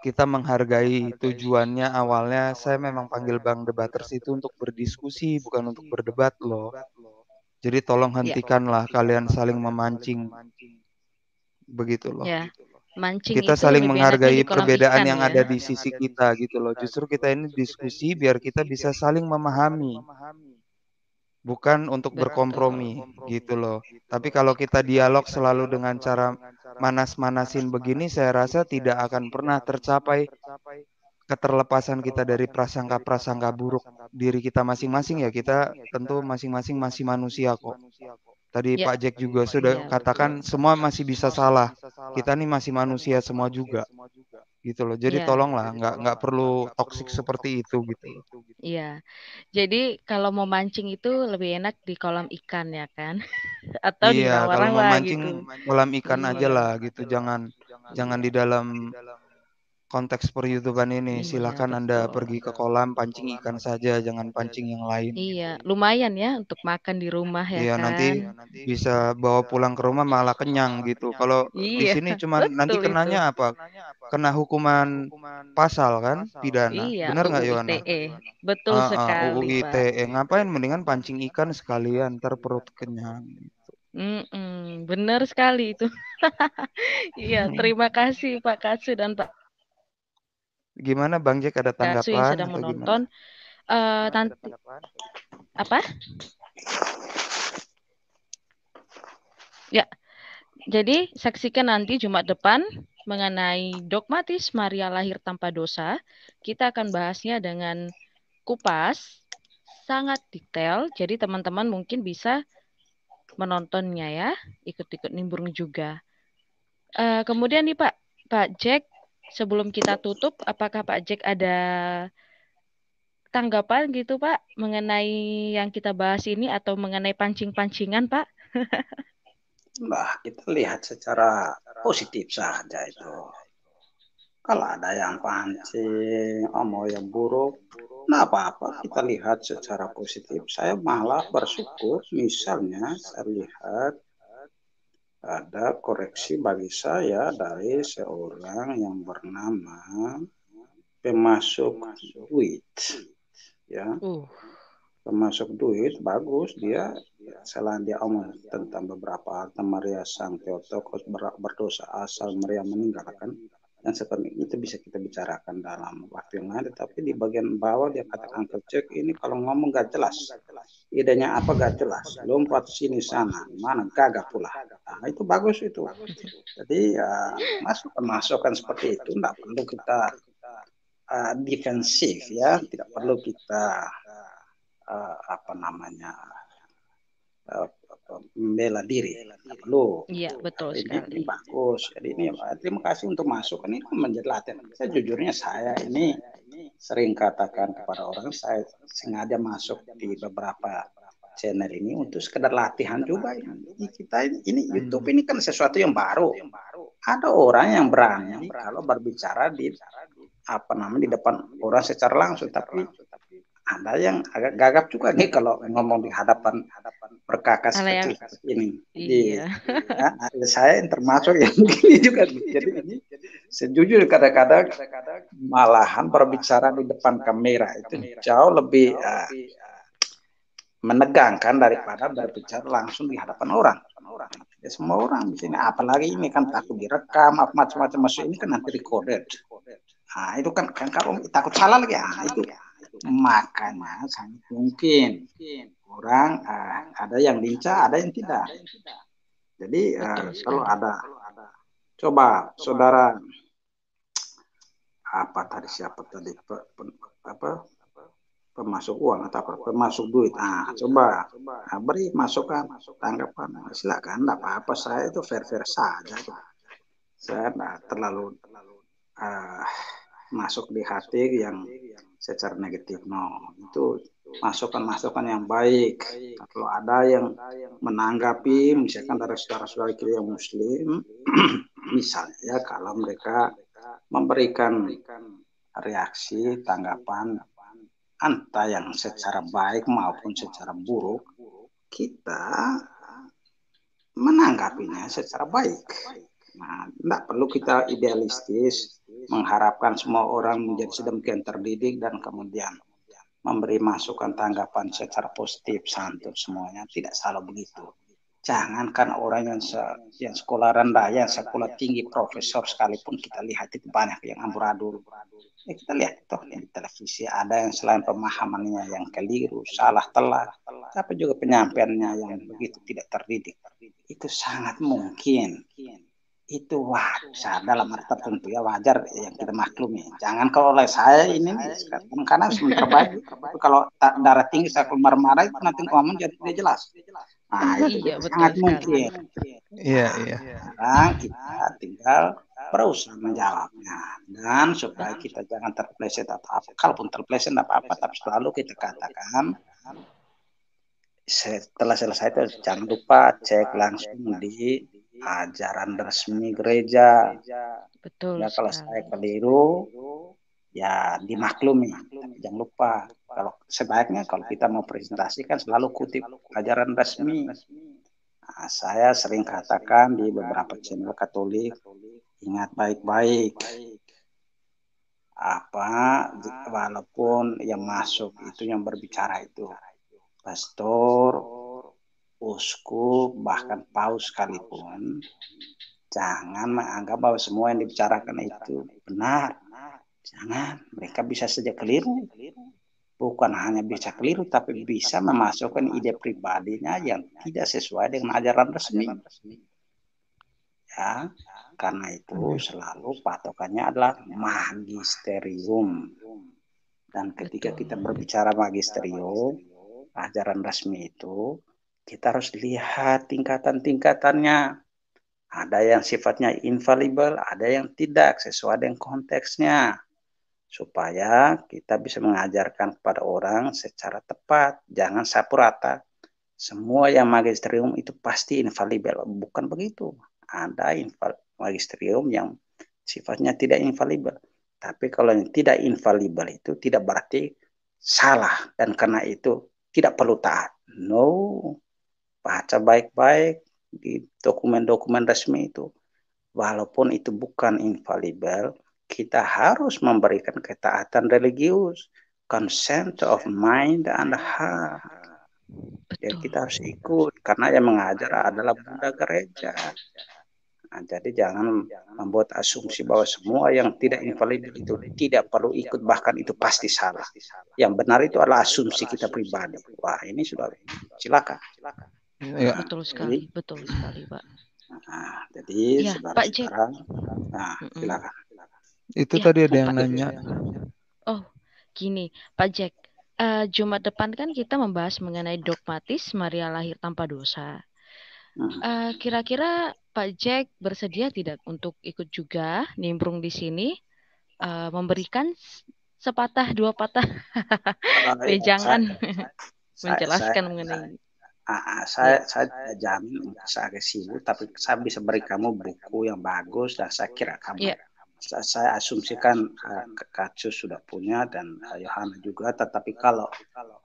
Speaker 1: kita menghargai tujuannya awalnya saya memang panggil Bang Debaters itu untuk berdiskusi bukan untuk berdebat loh. Jadi tolong iya. hentikanlah ya. kalian saling memancing. Begitu loh. Ya mancing kita saling menghargai perbedaan yang ya? ada di sisi kita gitu loh. Gitu Justru kita ini diskusi biar kita bisa saling memahami bukan untuk berkompromi gitu loh. Gitu Tapi kalau kita dialog selalu dengan cara manas-manasin begini, saya rasa tidak akan pernah tercapai keterlepasan kita dari prasangka-prasangka buruk diri kita masing-masing ya kita ya. tentu masing-masing masih manusia kok. Tadi ya. Pak Jack juga sudah katakan semua masih bisa salah. Kita nih masih manusia semua juga gitu loh. Jadi yeah. tolonglah nggak nggak perlu toksik seperti gitu itu gitu.
Speaker 2: Iya. Jadi kalau mau mancing itu lebih enak di kolam ikan ya kan? Atau yeah, di Iya, kalau mau mancing gitu.
Speaker 1: kolam ikan aja lah gitu. gitu. Jangan jangan di dalam konteks peryutuban ini. Iya, Silakan Anda pergi ke kolam pancing ikan saja, jangan pancing yang lain.
Speaker 2: Iya, lumayan ya untuk makan di rumah ya Iya, kan? nanti
Speaker 1: bisa bawa pulang ke rumah malah kenyang gitu. Kalau iya, di sini cuma nanti kenanya itu. apa? Kena hukuman pasal kan, pidana. Iya, Benar nggak e. Yohana?
Speaker 2: Betul ah, sekali. UU ITE.
Speaker 1: Eh, ngapain mendingan pancing ikan sekalian, terperut kenyang. Gitu.
Speaker 2: Mm-mm, benar sekali itu. Iya, terima kasih Pak Katsu dan Pak
Speaker 1: Gimana Bang Jack ada tanggapan? Gatsu yang sedang menonton.
Speaker 2: Uh, nanti apa? Ya. Jadi saksikan nanti Jumat depan mengenai dogmatis Maria lahir tanpa dosa. Kita akan bahasnya dengan kupas sangat detail. Jadi teman-teman mungkin bisa menontonnya ya, ikut-ikut nimbrung juga. Uh, kemudian nih Pak, Pak Jack sebelum kita tutup, apakah Pak Jack ada tanggapan gitu Pak mengenai yang kita bahas ini atau mengenai pancing-pancingan Pak?
Speaker 5: Mbah, kita lihat secara positif saja itu. Kalau ada yang pancing, omong oh, yang buruk, nah apa-apa kita lihat secara positif. Saya malah bersyukur, misalnya saya lihat ada koreksi bagi saya dari seorang yang bernama pemasuk duit ya uh. pemasuk duit bagus dia selain dia omong tentang beberapa harta Maria Sang Teotokos berdosa asal Maria meninggalkan dan seterusnya itu bisa kita bicarakan dalam waktu yang lain tapi di bagian bawah dia katakan kecek ini kalau ngomong gak jelas idenya apa gak jelas lompat sini sana mana gagap pula nah, itu bagus itu jadi ya, masuk masukan seperti itu tidak perlu kita uh, defensif ya tidak perlu kita uh, apa namanya uh, membela diri perlu
Speaker 2: iya betul Jadi sekali
Speaker 5: ini bagus jadi ini terima kasih untuk masuk ini kan menjadi latihan saya jujurnya saya ini sering katakan kepada orang saya sengaja masuk di beberapa channel ini untuk sekedar latihan juga ini kita ini hmm. YouTube ini kan sesuatu yang baru ada orang yang berani yang kalau berbicara di apa namanya di depan orang secara langsung tapi ada yang agak gagap juga nih kalau ngomong di hadapan perkakas kecil ini. Iya. Ya, saya yang termasuk yang begini juga. Jadi ini sejujurnya kadang-kadang malahan perbicaraan di depan kamera itu jauh lebih uh, menegangkan daripada berbicara langsung di hadapan orang. Ya, semua orang di sini, apalagi ini kan takut direkam, apa macam-macam masuk ini kan nanti recorded. Nah, itu kan, kan kalau takut salah lagi, ya, itu makanya sangat mungkin orang uh, ada yang lincah ada yang tidak jadi uh, eh, selalu eh, ada coba saudara apa tadi siapa tadi apa pemasuk uang atau apa pemasuk duit ah, ah coba nah, beri masukan tanggapan silakan tidak apa apa saya itu fair fair saja saya tidak terlalu uh, masuk di hati yang secara negatif no itu masukan-masukan yang baik. Kalau ada yang menanggapi, misalkan dari saudara-saudara kita yang Muslim, misalnya kalau mereka memberikan reaksi, tanggapan, entah yang secara baik maupun secara buruk, kita menanggapinya secara baik. Nah, tidak perlu kita idealistis mengharapkan semua orang menjadi sedemikian terdidik dan kemudian memberi masukan tanggapan secara positif santun semuanya tidak salah begitu jangankan orang yang se yang sekolah rendah yang sekolah tinggi profesor sekalipun kita lihat itu banyak yang amburadul ya kita lihat toh di televisi ada yang selain pemahamannya yang keliru salah telah tapi juga penyampaiannya yang begitu tidak terdidik itu sangat mungkin itu wah dalam arti tertentu ya wajar iya, yang kita maklumi jangan kalau oleh saya ini sekarang karena terbaik tapi kalau darah tinggi saya iya, keluar marah itu nanti ngomong jadi tidak jelas nah itu iya, sangat betul, mungkin iya nah, iya sekarang kita tinggal berusaha menjawabnya dan supaya kita jangan terpleset atau apa kalaupun terpleset apa apa tapi selalu kita katakan setelah selesai itu jangan lupa cek langsung di ajaran resmi gereja. Betul. Ya kalau sekali. saya keliru, ya dimaklumi. jangan lupa kalau sebaiknya kalau kita mau presentasikan selalu kutip ajaran resmi. Nah, saya sering katakan di beberapa channel Katolik, ingat baik-baik apa walaupun yang masuk itu yang berbicara itu pastor uskup bahkan paus sekalipun jangan menganggap bahwa semua yang dibicarakan itu benar jangan mereka bisa saja keliru bukan hanya bisa keliru tapi bisa memasukkan ide pribadinya yang tidak sesuai dengan ajaran resmi ya karena itu selalu patokannya adalah magisterium dan ketika kita berbicara magisterium ajaran resmi itu kita harus lihat tingkatan-tingkatannya. Ada yang sifatnya infallible, ada yang tidak, sesuai dengan konteksnya. Supaya kita bisa mengajarkan kepada orang secara tepat, jangan sapu rata. Semua yang magisterium itu pasti infallible, bukan begitu. Ada magisterium yang sifatnya tidak infallible. Tapi kalau yang tidak infallible itu tidak berarti salah dan karena itu tidak perlu taat. No, baca baik-baik di dokumen-dokumen resmi itu. Walaupun itu bukan infallible kita harus memberikan ketaatan religius, consent of mind and heart. Ya, Betul. kita harus ikut karena yang mengajar adalah bunda gereja. Nah, jadi jangan membuat asumsi bahwa semua yang tidak infallible itu tidak perlu ikut bahkan itu pasti salah. Yang benar itu adalah asumsi kita pribadi. Wah ini sudah silakan.
Speaker 2: Ya. Betul sekali, jadi, betul sekali, Pak.
Speaker 5: Nah, jadi ya, sekarang, Pak Jack. sekarang nah, silakan, silakan.
Speaker 1: Itu ya, tadi ada yang Pak, nanya.
Speaker 2: Oh, gini, Pak Jack. Uh, Jumat depan kan kita membahas mengenai dogmatis Maria lahir tanpa dosa. kira hmm. eh, kira-kira Pak Jack bersedia tidak untuk ikut juga nimbrung di sini uh, memberikan sepatah dua patah Jangan
Speaker 5: menjelaskan saya, mengenai saya, Aa, ah, ah, ya. saya saya saya jamin untuk saya ke tapi saya bisa beri kamu buku yang bagus dan saya kira kamu. ya. Saya, saya asumsikan uh, ah, Kacu sudah punya dan uh, Yohana juga, tetapi kalau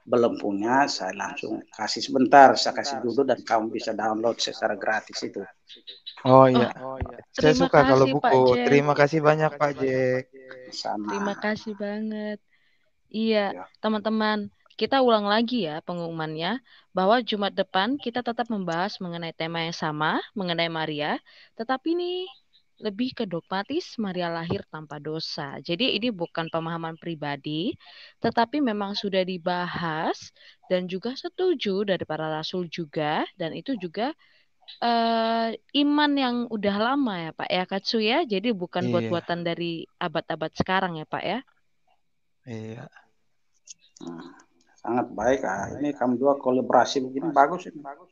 Speaker 5: belum punya, saya langsung kasih sebentar, saya kasih dulu dan kamu bisa download secara gratis itu.
Speaker 1: Oh iya, oh, oh iya. saya suka kasih, kalau buku. Terima kasih banyak Pak
Speaker 5: Jek. Terima
Speaker 2: kasih banget. Iya, iya. teman-teman. Ya. Teman -teman kita ulang lagi ya pengumumannya bahwa Jumat depan kita tetap membahas mengenai tema yang sama mengenai Maria, tetapi ini lebih ke dogmatis Maria lahir tanpa dosa. Jadi ini bukan pemahaman pribadi, tetapi memang sudah dibahas dan juga setuju dari para rasul juga dan itu juga uh, iman yang udah lama ya Pak ya Katsu ya. Jadi bukan iya. buat-buatan dari abad-abad sekarang ya Pak ya.
Speaker 5: Iya. Hmm sangat baik ah ini kamu dua kolaborasi begini bagus ini bagus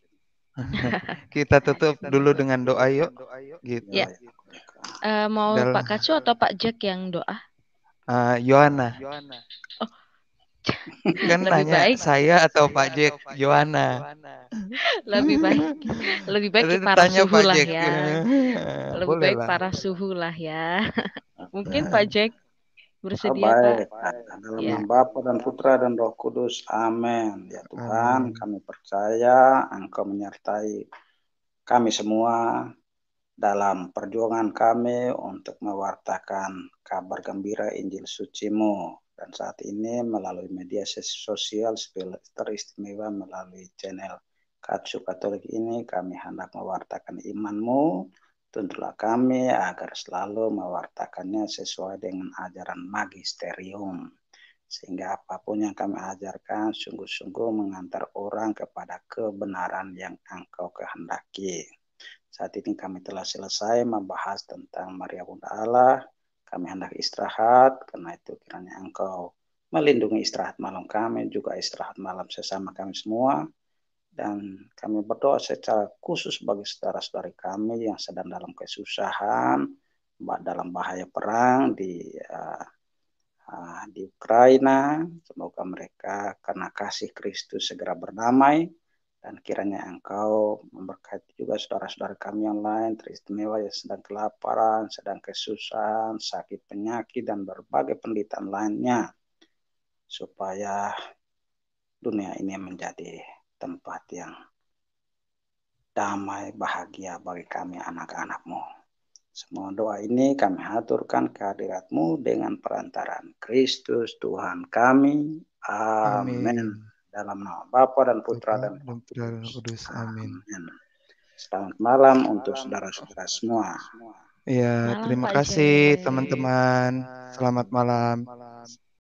Speaker 1: kita tutup dulu dengan doa yuk gitu ya.
Speaker 2: uh, mau Dalam. Pak Kacu atau Pak Jack yang doa
Speaker 1: uh, Yohana oh. kan lebih tanya baik. saya atau Pak Jack Yohana
Speaker 2: lebih baik lebih baik para suhu lah ya, ya.
Speaker 5: lebih Boleh baik lah. para
Speaker 2: suhu lah ya mungkin nah. Pak Jack bersedia
Speaker 5: Dalam ya. Bapa dan Putra dan Roh Kudus. Amin. Ya Tuhan, Amen. kami percaya Engkau menyertai kami semua dalam perjuangan kami untuk mewartakan kabar gembira Injil sucimu dan saat ini melalui media sosial teristimewa melalui channel Katsu Katolik ini kami hendak mewartakan imanmu Tuntulah kami agar selalu mewartakannya sesuai dengan ajaran magisterium. Sehingga apapun yang kami ajarkan sungguh-sungguh mengantar orang kepada kebenaran yang engkau kehendaki. Saat ini kami telah selesai membahas tentang Maria Bunda Allah. Kami hendak istirahat, karena itu kiranya engkau melindungi istirahat malam kami, juga istirahat malam sesama kami semua dan kami berdoa secara khusus bagi saudara-saudari kami yang sedang dalam kesusahan, dalam bahaya perang di uh, uh, di Ukraina. Semoga mereka karena kasih Kristus segera berdamai dan kiranya Engkau memberkati juga saudara-saudara kami yang lain teristimewa yang sedang kelaparan, sedang kesusahan, sakit penyakit dan berbagai penderitaan lainnya supaya dunia ini menjadi tempat yang damai bahagia bagi kami anak-anakmu. Semua doa ini kami haturkan kehadiratmu dengan perantaran Kristus Tuhan kami. Amin. Amin. Dalam nama Bapa dan Putra dan Roh Kudus. Amin. Amin. Selamat malam untuk saudara-saudara semua.
Speaker 1: Iya, terima kasih teman-teman. Selamat malam.